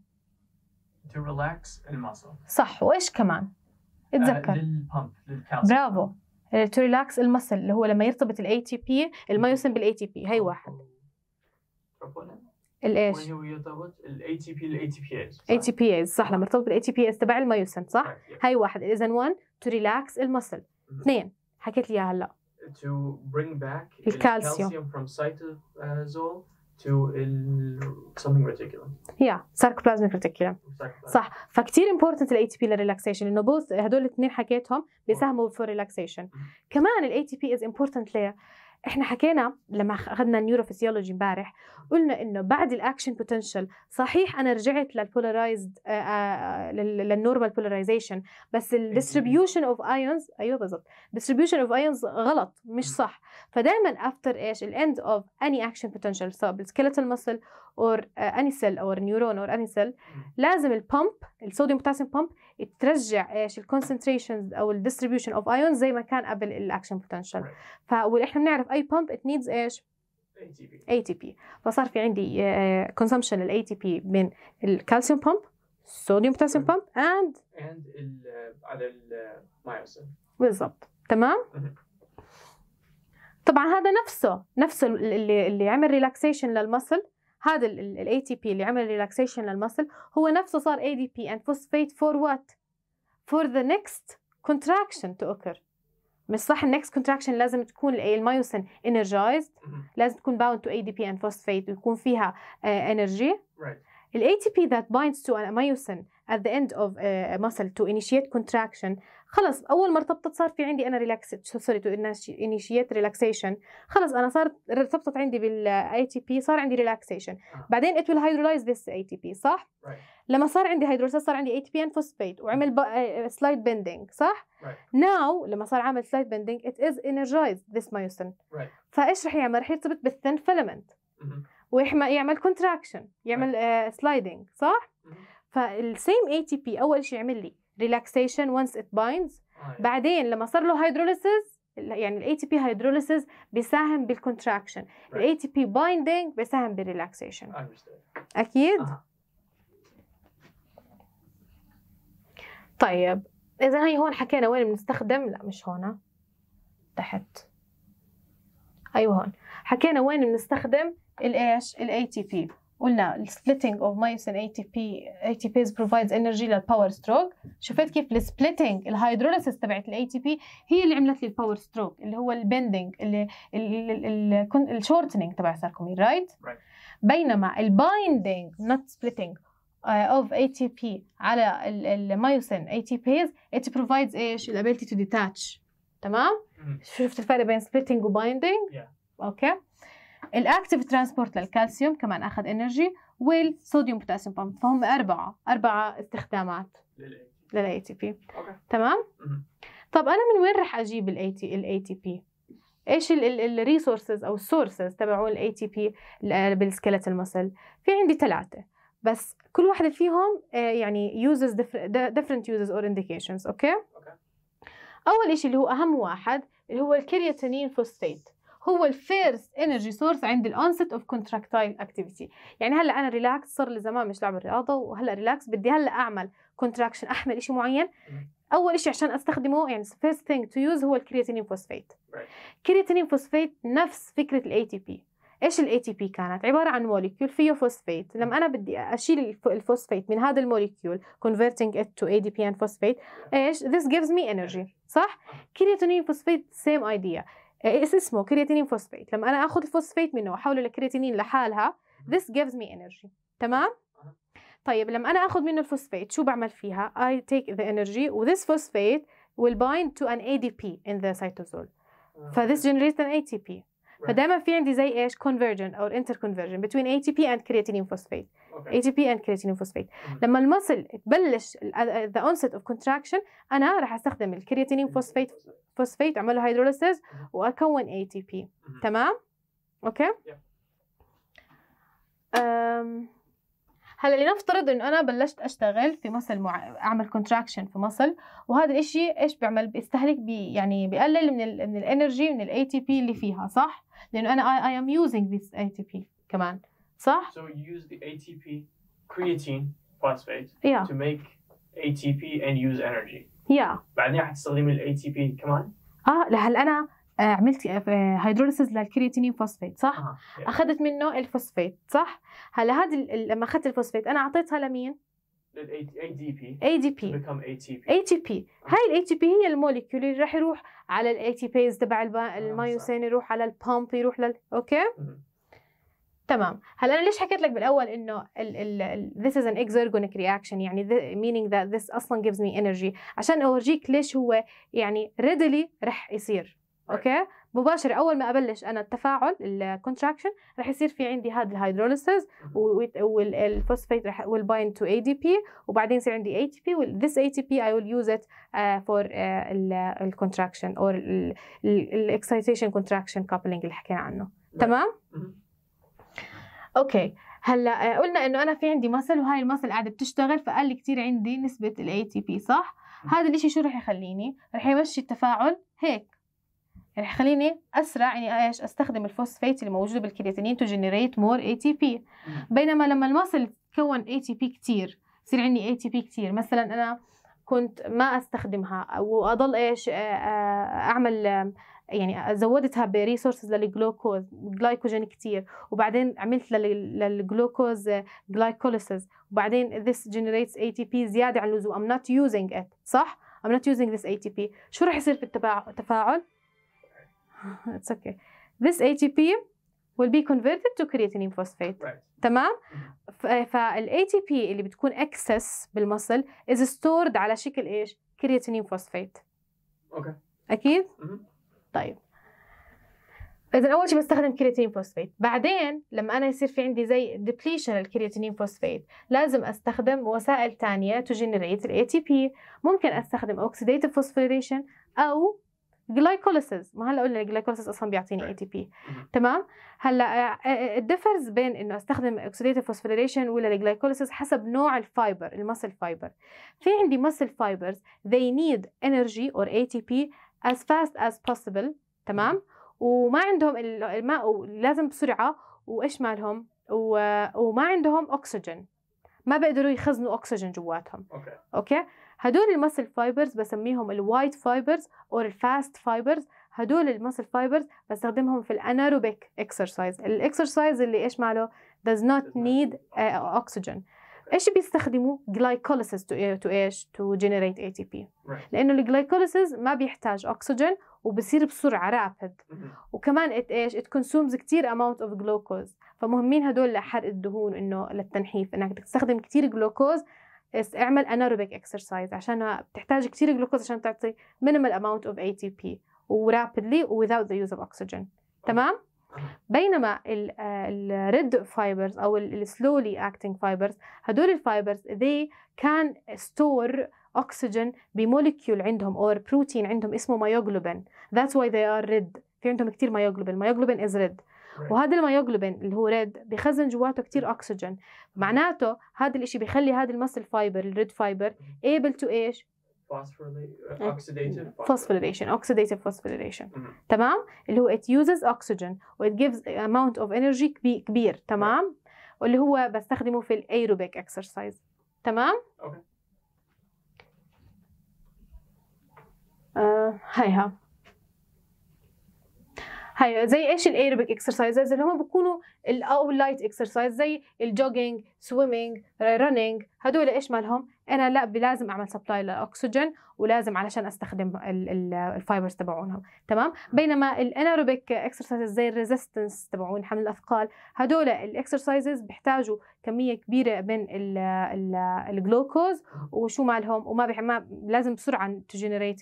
To relax المصل صح وإيش كمان؟ آه، اتذكر للبمب للكالسيوم برافو تو ريلاكس المسل اللي هو لما يرتبط الاي تي بي الميوسين بالاي تي بي هي واحد الايش؟ الاي تي بي الاي تي بي ايز اي تي بي ايز صح لما يرتبط بالاي تي بي ايز تبع الميوسين صح؟ هي واحد اذا 1 تو ريلاكس المسل اثنين حكيت لي اياها هلا to bring back الكالسيوم, الكالسيوم from cytosol to something reticulum. Yeah, sarcoplasmic reticulum. Sarcoplasmic. صح فكتير important ال ATP للريلاكسيشن انه both هدول الاثنين حكيتهم بيساهموا في relaxation. كمان ال ATP is important ل احنا حكينا لما اخذنا النيوروفيسيولوجي امبارح قلنا انه بعد الاكشن بوتنشال صحيح انا رجعت للبولارايزد للنورمال بولارايزيشن بس الديستريبيوشن اوف ايونز ايوه بالضبط ديستريبيوشن اوف ايونز غلط مش صح فدائما افتر ايش الاند اوف اني اكشن بوتنشال سواء بالسكيلتال مسل اور اني سيل اور نيورون اور اني سيل لازم البامب الصوديوم بوتاسيوم بامب ترجع ايش الكونسنتريشنز او الديستريبيوشن اوف ايونز زي ما كان قبل الاكشن بوتنشال فاحنا بنعرف اي بامب ات نيدز ايش اي تي بي فصار في عندي كونسومشن الاي تي بي من الكالسيوم بامب الصوديوم بوتاسيوم بامب اند اند على المايوسين آه، بالضبط تمام طبعا هذا نفسه نفسه اللي اللي عمل ريلاكسيشن للمسل هذا الاي تي بي اللي عمل ريلاكسيشن للمسل هو نفسه صار اي دي بي اند فوسفيت فور وات فور ذا نيكست contraction to occur مش صح النكست كونتراكشن لازم تكون المايوسين انرجايزد لازم تكون باوند تو اي دي بي اند فوسفيت ويكون فيها انرجي الاي تي بي ذات بايندز تو مايوسين at the end of uh, a muscle to initiate contraction خلص اول ما ارتبطت صار في عندي انا ريلاكس سوري تو انيشيت ريلاكسيشن خلص انا صارت ارتبطت عندي بالاي تي بي صار عندي ريلاكسيشن آه. بعدين ات ويل هايدرولايز ذس اي تي بي صح لما صار عندي هيدروليز صار عندي اي تي بي ان فوسفيت وعمل سلايد آه، بندنج آه، صح ناو لما صار عامل سلايد بندنج ات از انرجايز ذس مايوسين فايش رح يعمل رح يرتبط بالثن فيلمنت ويعمل كونتراكشن يعمل سلايدنج صح فالسيم اي تي بي اول شيء عمل لي ريلاكسيشن وانس ات بايندز بعدين لما صار له هيدروليسز يعني الاي تي بي هيدروليسز بيساهم بالكونتراكشن الاي تي بي بايندينج بيساهم بالريلاكسيشن اكيد طيب اذا هي هون حكينا وين بنستخدم لا مش هون تحت ايوه هون حكينا وين بنستخدم الايش الاي تي بي قلنا السبلتنج اوف مايوسين اي تي بي اي تي بيز بروفايدز انرجي للباور ستروك شفت كيف السبلتنج الهيدروليسيس تبعت الاي تي بي هي اللي عملت لي الباور ستروك اللي هو البندنج اللي الشورتنج تبع الساركومير رايت بينما البايندنج نوت سبليتنج of ATP على الميوسين بيز ات بروفايدز ايش؟ الابيلتي تو ديتاتش تمام؟ شفت الفرق بين سبلتنج وبايندنج binding؟ yeah. اوكي الاكتف ترانسبورت للكالسيوم كمان اخذ انرجي والصوديوم بوتاسيوم بامب فهم اربعه اربعه استخدامات للاي تي بي تمام طب انا من وين رح اجيب الاي تي الاي تي بي ايش الريسورسز او السورسز تبعون الاي تي بي بالسكلت المسل في عندي ثلاثه بس كل واحدة فيهم آه، يعني uses different, different uses or indications اوكي okay? okay. اول شيء اللي هو اهم واحد اللي هو الكرياتينين فوسفات هو الفيرست انرجي سورس عند الانست اوف كونتراكتايل اكتيفيتي يعني هلا انا ريلاكس صار لي زمان مش لعب الرياضه وهلا ريلاكس بدي هلا اعمل كونتراكشن احمل شيء معين اول شيء عشان استخدمه يعني فيرست ثينج تو يوز هو الكرياتينين فوسفيت كرياتينين فوسفيت نفس فكره الاي تي بي ايش الاي تي بي كانت عباره عن موليكيول فيه فوسفيت لما انا بدي اشيل الفوسفيت من هذا الموليكيول تو اي دي بي ان فوسفيت ايش ذس جيفز مي انرجي صح كرياتينين فوسفيت سيم ايديا إيه،, ايه اسمه كرياتينين فوسفيت لما انا اخذ الفوسفيت منه واحوله لكرياتينين لحالها this gives me energy تمام طيب لما انا اخذ منه الفوسفيت شو بعمل فيها I take the energy و this phosphate will bind to an ADP in the cytosol آه، ف this generates an ATP فدايما في عندي زي ايش كونفرجن او انتر كونفرجن بين اي تي بي اند كرياتينين فوسفيت اي تي بي اند كرياتينين فوسفيت لما المصل تبلش ذا اونست اوف كونتراكشن انا راح استخدم الكرياتينين فوسفيت فوسفيت اعمل له هيدروليسيز واكون اي تي بي تمام اوكي okay. um, هلا لنفترض انه انا بلشت اشتغل في مصل مع... اعمل كونتراكشن في مصل وهذا الشيء ايش بيعمل بيستهلك بي يعني بقلل من الـ من الانرجي من الاي تي بي اللي فيها صح لانه انا اي ام يوزينج ذيس اي تي بي كمان صح so you use the ATP creatine phosphate ميك to make ATP and use energy يا بعدين الاي تي بي كمان اه لهلا انا آه، عملت هيدروليسيز آه، آه، للكرياتينين فوسفيت صح؟ آه. اخذت منه الفوسفيت صح؟ هلا هذا لما اخذت الفوسفيت انا اعطيتها لمين؟ الاي دي بي اي دي بي بيكم اي تي بي اي تي بي هاي الاي تي بي هي الموليكيول اللي راح يروح على الاي تي بيز تبع المايوسين يروح على البامب يروح لل اوكي تمام هلا انا ليش حكيت لك بالاول انه ال ال this is an exergonic reaction يعني the, meaning that this اصلا gives me energy عشان اورجيك ليش هو يعني readily رح يصير اوكي مباشرة اول ما ابلش انا التفاعل الكونتراكشن رح يصير في عندي هذا الهيدروليسز والفوسفيت رح تو اي دي بي وبعدين يصير عندي اي بي وذس اي تي بي اي ويل يوز ات فور الكونتراكشن او الاكسايتيشن كونتراكشن كابلينج اللي حكينا عنه تمام؟ اوكي okay. هلا آه، قلنا انه انا في عندي مسل وهاي المسل قاعده بتشتغل فقال لي كثير عندي نسبه الاي تي بي صح؟ هذا الشيء شو رح يخليني؟ رح يمشي التفاعل هيك يعني خليني اسرع اني يعني ايش استخدم الفوسفيت اللي موجوده بالكرياتينين تو جنريت مور اي تي بي بينما لما المصل تكون اي تي بي كثير يصير عندي اي تي بي كثير مثلا انا كنت ما استخدمها واضل ايش آه، آه، اعمل يعني زودتها بريسورسز للجلوكوز جلايكوجين كثير وبعدين عملت للجلوكوز جلايكوليسز وبعدين this generates ATP زيادة عن اللزوم I'm not using it صح I'm not using this ATP شو رح يصير في التفاعل It's okay. This ATP will be converted to creatinine phosphate. Right. تمام؟ mm-hmm. فال ATP اللي بتكون excess بالمصل is stored على شكل ايش؟ كرياتينين فوسفيت. اوكي. Okay. اكيد؟ mm -hmm. طيب. اذا اول شيء بستخدم كرياتينين فوسفيت، بعدين لما انا يصير في عندي زي depletion للكرياتينين فوسفيت، لازم استخدم وسائل ثانيه to generate الاي تي بي، ممكن استخدم oxidative phosphorylation او جلايكوليسيز ما هلا قلنا الجلايكوليسيز اصلا بيعطيني اي تي بي تمام هلا الدفرز آه، آه، آه، بين انه استخدم اوكسيديتيف فوسفوريليشن ولا الجلايكوليسيز حسب نوع الفايبر المسل فايبر في عندي مسل فايبرز they need energy or ATP as fast as possible تمام وما عندهم الماء لازم بسرعه وايش مالهم وما عندهم اكسجين ما بيقدروا يخزنوا اكسجين جواتهم اوكي اوكي هدول المسل فايبرز بسميهم الوايت فايبرز أو الفاست فايبرز هدول المسل فايبرز بستخدمهم في الاناروبيك اكسرسايز الاكسرسايز اللي ايش ماله does not need آه، oxygen ايش بيستخدموا glycolysis to, إيه، to ايش to generate ATP بي لانه الجلايكوليسيس ما بيحتاج اكسجين وبصير بسرعه رابد وكمان ات ايش ات كونسومز كثير اماونت اوف جلوكوز فمهمين هدول لحرق الدهون انه للتنحيف انك تستخدم كثير جلوكوز اعمل انيروبيك اكسرسايز عشان بتحتاج كثير جلوكوز عشان تعطي مينيمال اوف اي تي بي ورابيدلي وذاوت ذا يوز اوف اكسجين تمام بينما الريد فايبرز آه، او السلولي اكتنج فايبرز هدول الفايبرز they كان ستور اكسجين بموليكيول عندهم او بروتين عندهم اسمه مايوغلوبين ذاتس واي ذي ار ريد في عندهم كثير مايوغلوبين مايوغلوبين از ريد وهذا الميوغلوبين يعني اللي هو ريد بخزن جواته كثير اكسجين mm-hmm. معناته هذا الشيء بيخلي هذا المسل فايبر الريد فايبر ايبل تو ايش uh, phosphorylation اوكسيديتيف phosphorylation mm-hmm. تمام اللي هو it uses oxygen وات جيفز gives amount of energy كبير, تمام واللي هو بستخدمه في الايروبيك اكسرسايز تمام اوكي okay. آه هي زي ايش الايربيك اكسرسايزز اللي هم بيكونوا او اللايت اكسرسايز زي الجوجينج سويمينج رننج هدول ايش مالهم انا لا لازم اعمل سبلاي للاكسجين ولازم علشان استخدم الفايبرز تبعونهم تمام بينما الانيروبيك اكسرسايزز زي الريزيستنس تبعون حمل الاثقال هدول الاكسرسايزز بيحتاجوا كميه كبيره من الجلوكوز وشو مالهم وما لازم بسرعه تجنريت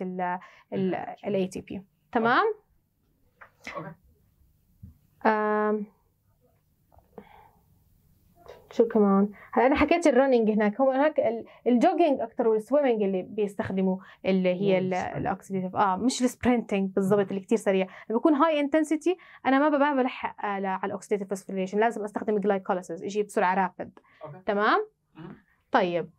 الاي تي بي تمام شو كمان هلا انا حكيت الرننج هناك هو هناك الجوجينج اكثر والسويمنج اللي بيستخدموا اللي هي الاكسديتيف اه مش السبرنتنج بالضبط اللي كثير سريع بكون هاي انتنسيتي انا ما بلحق آه، على الاكسديتيف فوسفوريليشن لازم استخدم جلايكوليسيس اجي بسرعه رابد تمام طيب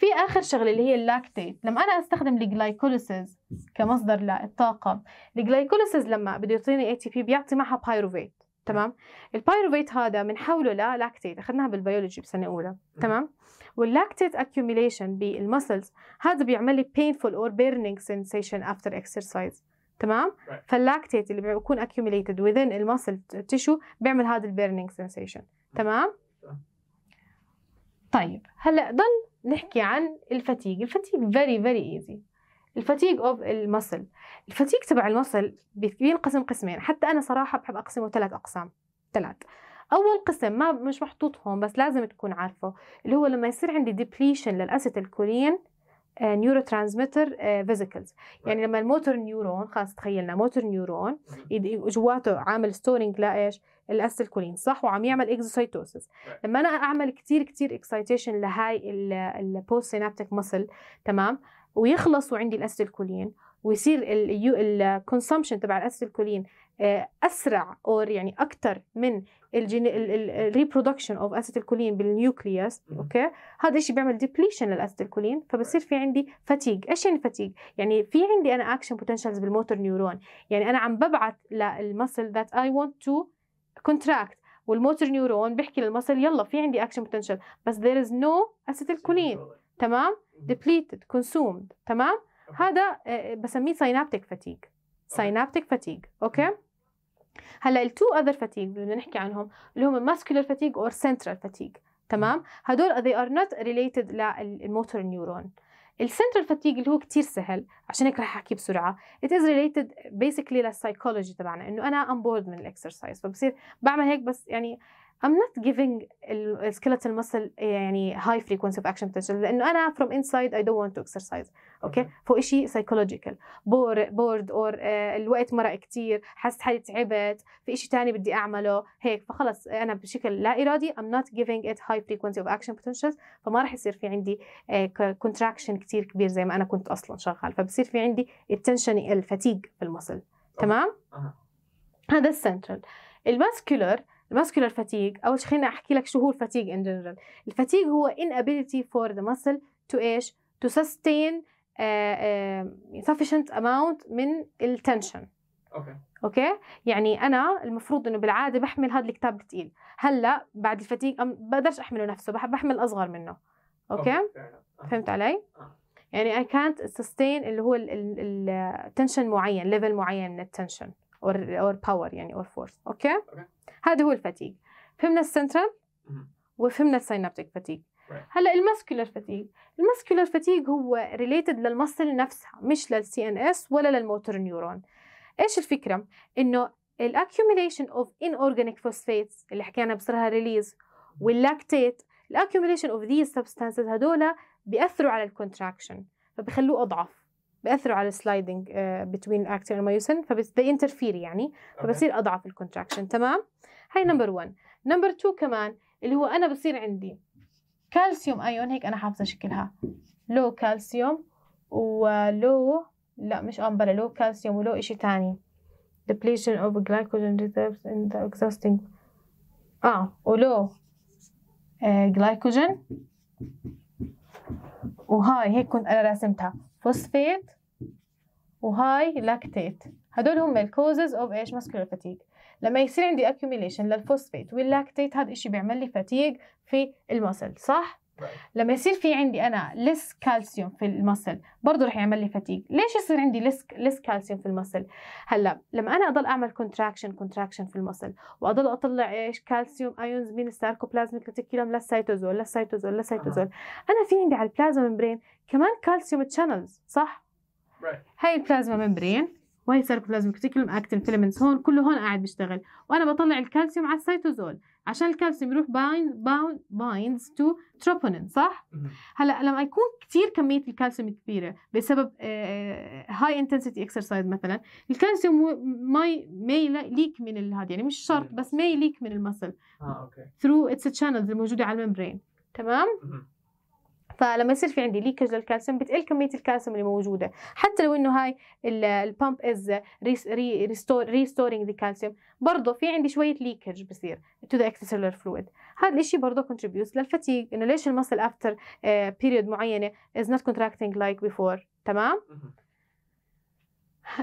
في آخر شغلة اللي هي اللاكتيت لما أنا أستخدم الجلايكوليسيز كمصدر للطاقة الجلايكوليسيز لما بده يعطيني اي تي بي بيعطي معها بايروفيت تمام البايروفيت هذا بنحوله للاكتيت اخذناها بالبيولوجي بسنه اولى تمام واللاكتيت اكيوميليشن بالمسلز هذا بيعمل لي بينفول اور بيرنينج سنسيشن افتر اكسرسايز تمام فاللاكتيت اللي بيكون اكيوميليتد within المسل تيشو بيعمل هذا البيرنينج سنسيشن تمام طيب هلا ضل نحكي عن الفتيق الفتيق فيري فيري ايزي الفتيق اوف المسل الفتيق تبع المسل بينقسم قسمين حتى انا صراحه بحب اقسمه ثلاث اقسام ثلاث اول قسم ما مش محطوط هون بس لازم تكون عارفه اللي هو لما يصير عندي ديبليشن للاسيتيلكولين نيورو ترانسميتر فيزيكلز يعني لما الموتور نيورون خلاص تخيلنا موتور نيورون جواته عامل ستورنج لايش الاسيلكولين صح وعم يعمل اكزوسيتوسيس لما انا اعمل كثير كثير اكسايتيشن لهاي البوست سينابتيك مسل تمام ويخلصوا عندي الاسيلكولين ويصير الكونسومشن تبع الاسيلكولين آه، اسرع اور يعني اكثر من الريبرودكشن اوف اسيتيلكولين بالنيوكليوس اوكي هذا الشيء بيعمل ديبليشن للاسيتيلكولين فبصير في عندي فتيج ايش يعني فتيج يعني في عندي انا اكشن بوتنشلز بالموتور نيورون يعني انا عم ببعث للمسل ذات اي ونت تو كونتراكت والموتور نيورون بيحكي للمسل يلا في عندي اكشن بوتنشل بس ذير از نو acetylcholine تمام ديبليتد كونسومد تمام هذا آه، بسميه سينابتيك فتيق سينابتيك فتيق اوكي هلا التو اذر فاتيج بدنا نحكي عنهم اللي هم ماسكولار فاتيج اور سنترال فاتيج تمام هدول they ار نوت ريليتد للموتور نيورون السنترال فاتيج اللي هو كتير سهل عشان هيك رح احكي بسرعه ات از ريليتد بيسكلي للسايكولوجي تبعنا انه انا ام بورد من الاكسرسايز فبصير بعمل هيك بس يعني I'm not giving skeletal muscle يعني high frequency of action potential لأنه أنا from inside I don't want to exercise okay, okay. فوق شيء psychological bored, bored or uh, الوقت مرق كتير حس حالي تعبت في شيء تاني بدي أعمله هيك فخلص أنا بشكل لا إرادي I'm not giving it high frequency of action potentials فما راح يصير في عندي uh, contraction كتير كبير زي ما أنا كنت أصلا شغال فبصير في عندي التنشن الفتيق في المصل تمام؟ هذا السنترال الماسكولر الماسكولار فاتيج اول شيء خليني احكي لك شو هو الفاتيج ان جنرال الفاتيج هو inability for the muscle to ايش to sustain uh, uh, sufficient amount من التنشن اوكي اوكي يعني انا المفروض انه بالعاده بحمل هذا الكتاب الثقيل هلا بعد ما بقدرش احمله نفسه بحمل اصغر منه اوكي, فهمت علي يعني اي كانت سستين اللي هو التنشن معين ليفل معين من التنشن اور اور باور يعني اور فورس اوكي, أوكي. هذا هو الفتيق فهمنا السنترال وفهمنا السينابتيك فتيق هلا المسكولر فتيق المسكولر فتيق هو ريليتد للمصل نفسها مش للسي ان اس ولا للموتور نيورون ايش الفكره انه الاكيوميليشن اوف ان اورجانيك فوسفيتس اللي حكينا بصرها ريليز واللاكتيت الاكيوميليشن اوف ذيز سبستانسز هدول بياثروا على الكونتراكشن فبخلوه اضعف بأثروا على السلايدنج بتوين الاكتين والميوسن فبتدي انترفير يعني فبصير اضعف الكونتراكشن تمام هاي نمبر 1 نمبر 2 كمان اللي هو انا بصير عندي كالسيوم ايون هيك انا حافظه شكلها لو كالسيوم ولو لا مش امبلا لو كالسيوم ولو إشي تاني depletion of glycogen reserves in the exhausting اه ولو جلايكوجين وهاي هيك كنت انا راسمتها فوسفيت وهاي لاكتيت هدول هم الكوزز اوف ايش ماسكولار فاتيج لما يصير عندي اكيوميليشن للفوسفيت واللاكتيت هذا الشيء بيعمل لي فاتيج في المسل صح لما يصير في عندي انا لس كالسيوم في المسل برضه رح يعمل لي فتيق ليش يصير عندي لس لس كالسيوم في المسل هلا لما انا اضل اعمل كونتراكشن كونتراكشن في المسل واضل اطلع ايش كالسيوم ايونز من الساركوبلازميك ريتيكولوم للسيتوزول للسيتوزول للسيتوزول انا في عندي على البلازما ممبرين كمان كالسيوم تشانلز صح right. هاي البلازما ممبرين وهي سيركوبلازميك اكتين فيلمنتس هون كله هون قاعد بيشتغل وانا بطلع الكالسيوم على السيتوزول عشان الكالسيوم يروح باين باوند بايندز تو تروبونين صح هلا لما يكون كثير كميه الكالسيوم كبيره بسبب هاي انتنسيتي اكسرسايز مثلا الكالسيوم ماي ماي ليك من هذا يعني مش شرط بس ماي ليك من المسل اه اوكي ثرو اتس تشانلز الموجوده على الممبرين تمام فلما يصير في عندي ليكج للكالسيوم بتقل كميه الكالسيوم اللي موجوده حتى لو انه هاي البامب از ريستورينج ذا كالسيوم برضه في عندي شويه ليكج بصير تو ذا اكستسيلر فلويد هذا الشيء برضه كونتريبيوتس للفتيج انه ليش المسل افتر بيريود معينه از نوت كونتراكتنج لايك بيفور تمام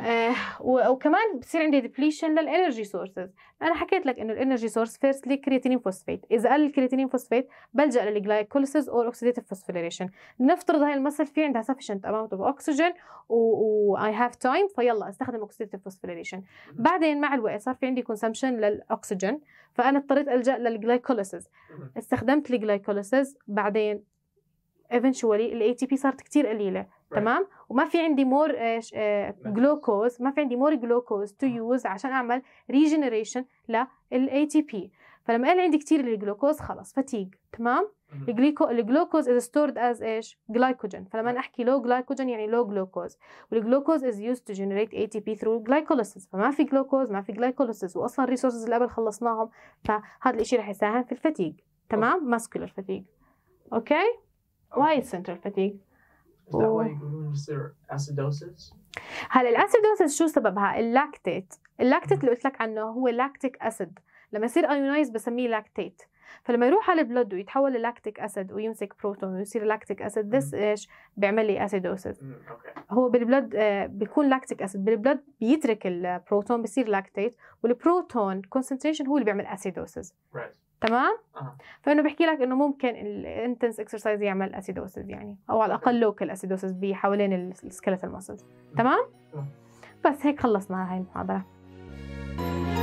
آه وكمان بصير عندي ديبليشن للانرجي سورسز انا حكيت لك انه الانرجي سورس فيرستلي كرياتينين فوسفيت اذا قل الكرياتينين فوسفيت بلجا للجلايكوليسيز اور اوكسيديتيف فوسفوريليشن نفترض هاي المصل في عندها سفشنت اماونت اوف اوكسجين واي هاف تايم فيلا استخدم اوكسيديتيف فوسفوريليشن بعدين مع الوقت صار في عندي كونسمشن للاكسجين فانا اضطريت الجا للجلايكوليسيز استخدمت الجلايكوليسيز بعدين الاي تي بي صارت كثير قليلة تمام وما في عندي مور جلوكوز آه، آه، ما في عندي مور جلوكوز تو يوز عشان اعمل ريجنريشن للاي تي بي فلما قال عندي كثير الجلوكوز خلص فتيج تمام الجليكو الجلوكوز از ستورد از ايش جلايكوجين فلما نحكي لو جلايكوجين يعني لو جلوكوز والجلوكوز از يوز تو جنريت اي تي بي ثرو جلايكوليسيس فما في جلوكوز ما في جلايكوليسيس واصلا الريسورسز اللي قبل خلصناهم فهذا الشيء رح يساهم في الفتيج تمام ماسكولار فتيج اوكي وايد سنترال فتيج Oh. هلا الاسيدوسيس شو سببها؟ اللاكتيت، اللاكتيت اللي قلت لك عنه هو لاكتيك اسيد، لما يصير ايونايز بسميه لاكتيت، فلما يروح على البلد ويتحول للاكتيك اسيد ويمسك بروتون ويصير لاكتيك اسيد ذس ايش بيعمل لي اسيدوسيس هو بالبلد آه، بيكون لاكتيك اسيد بالبلد بيترك البروتون بصير لاكتيت والبروتون كونسنتريشن هو اللي بيعمل اسيدوسيس right. تمام آه. فانه بحكي لك انه ممكن الانتنس اكسرسايز يعمل اسيدوسز يعني او على الاقل لوكال اسيدوسز بحوالين السكلتال ماسلز تمام آه. بس هيك خلصنا هاي المحاضره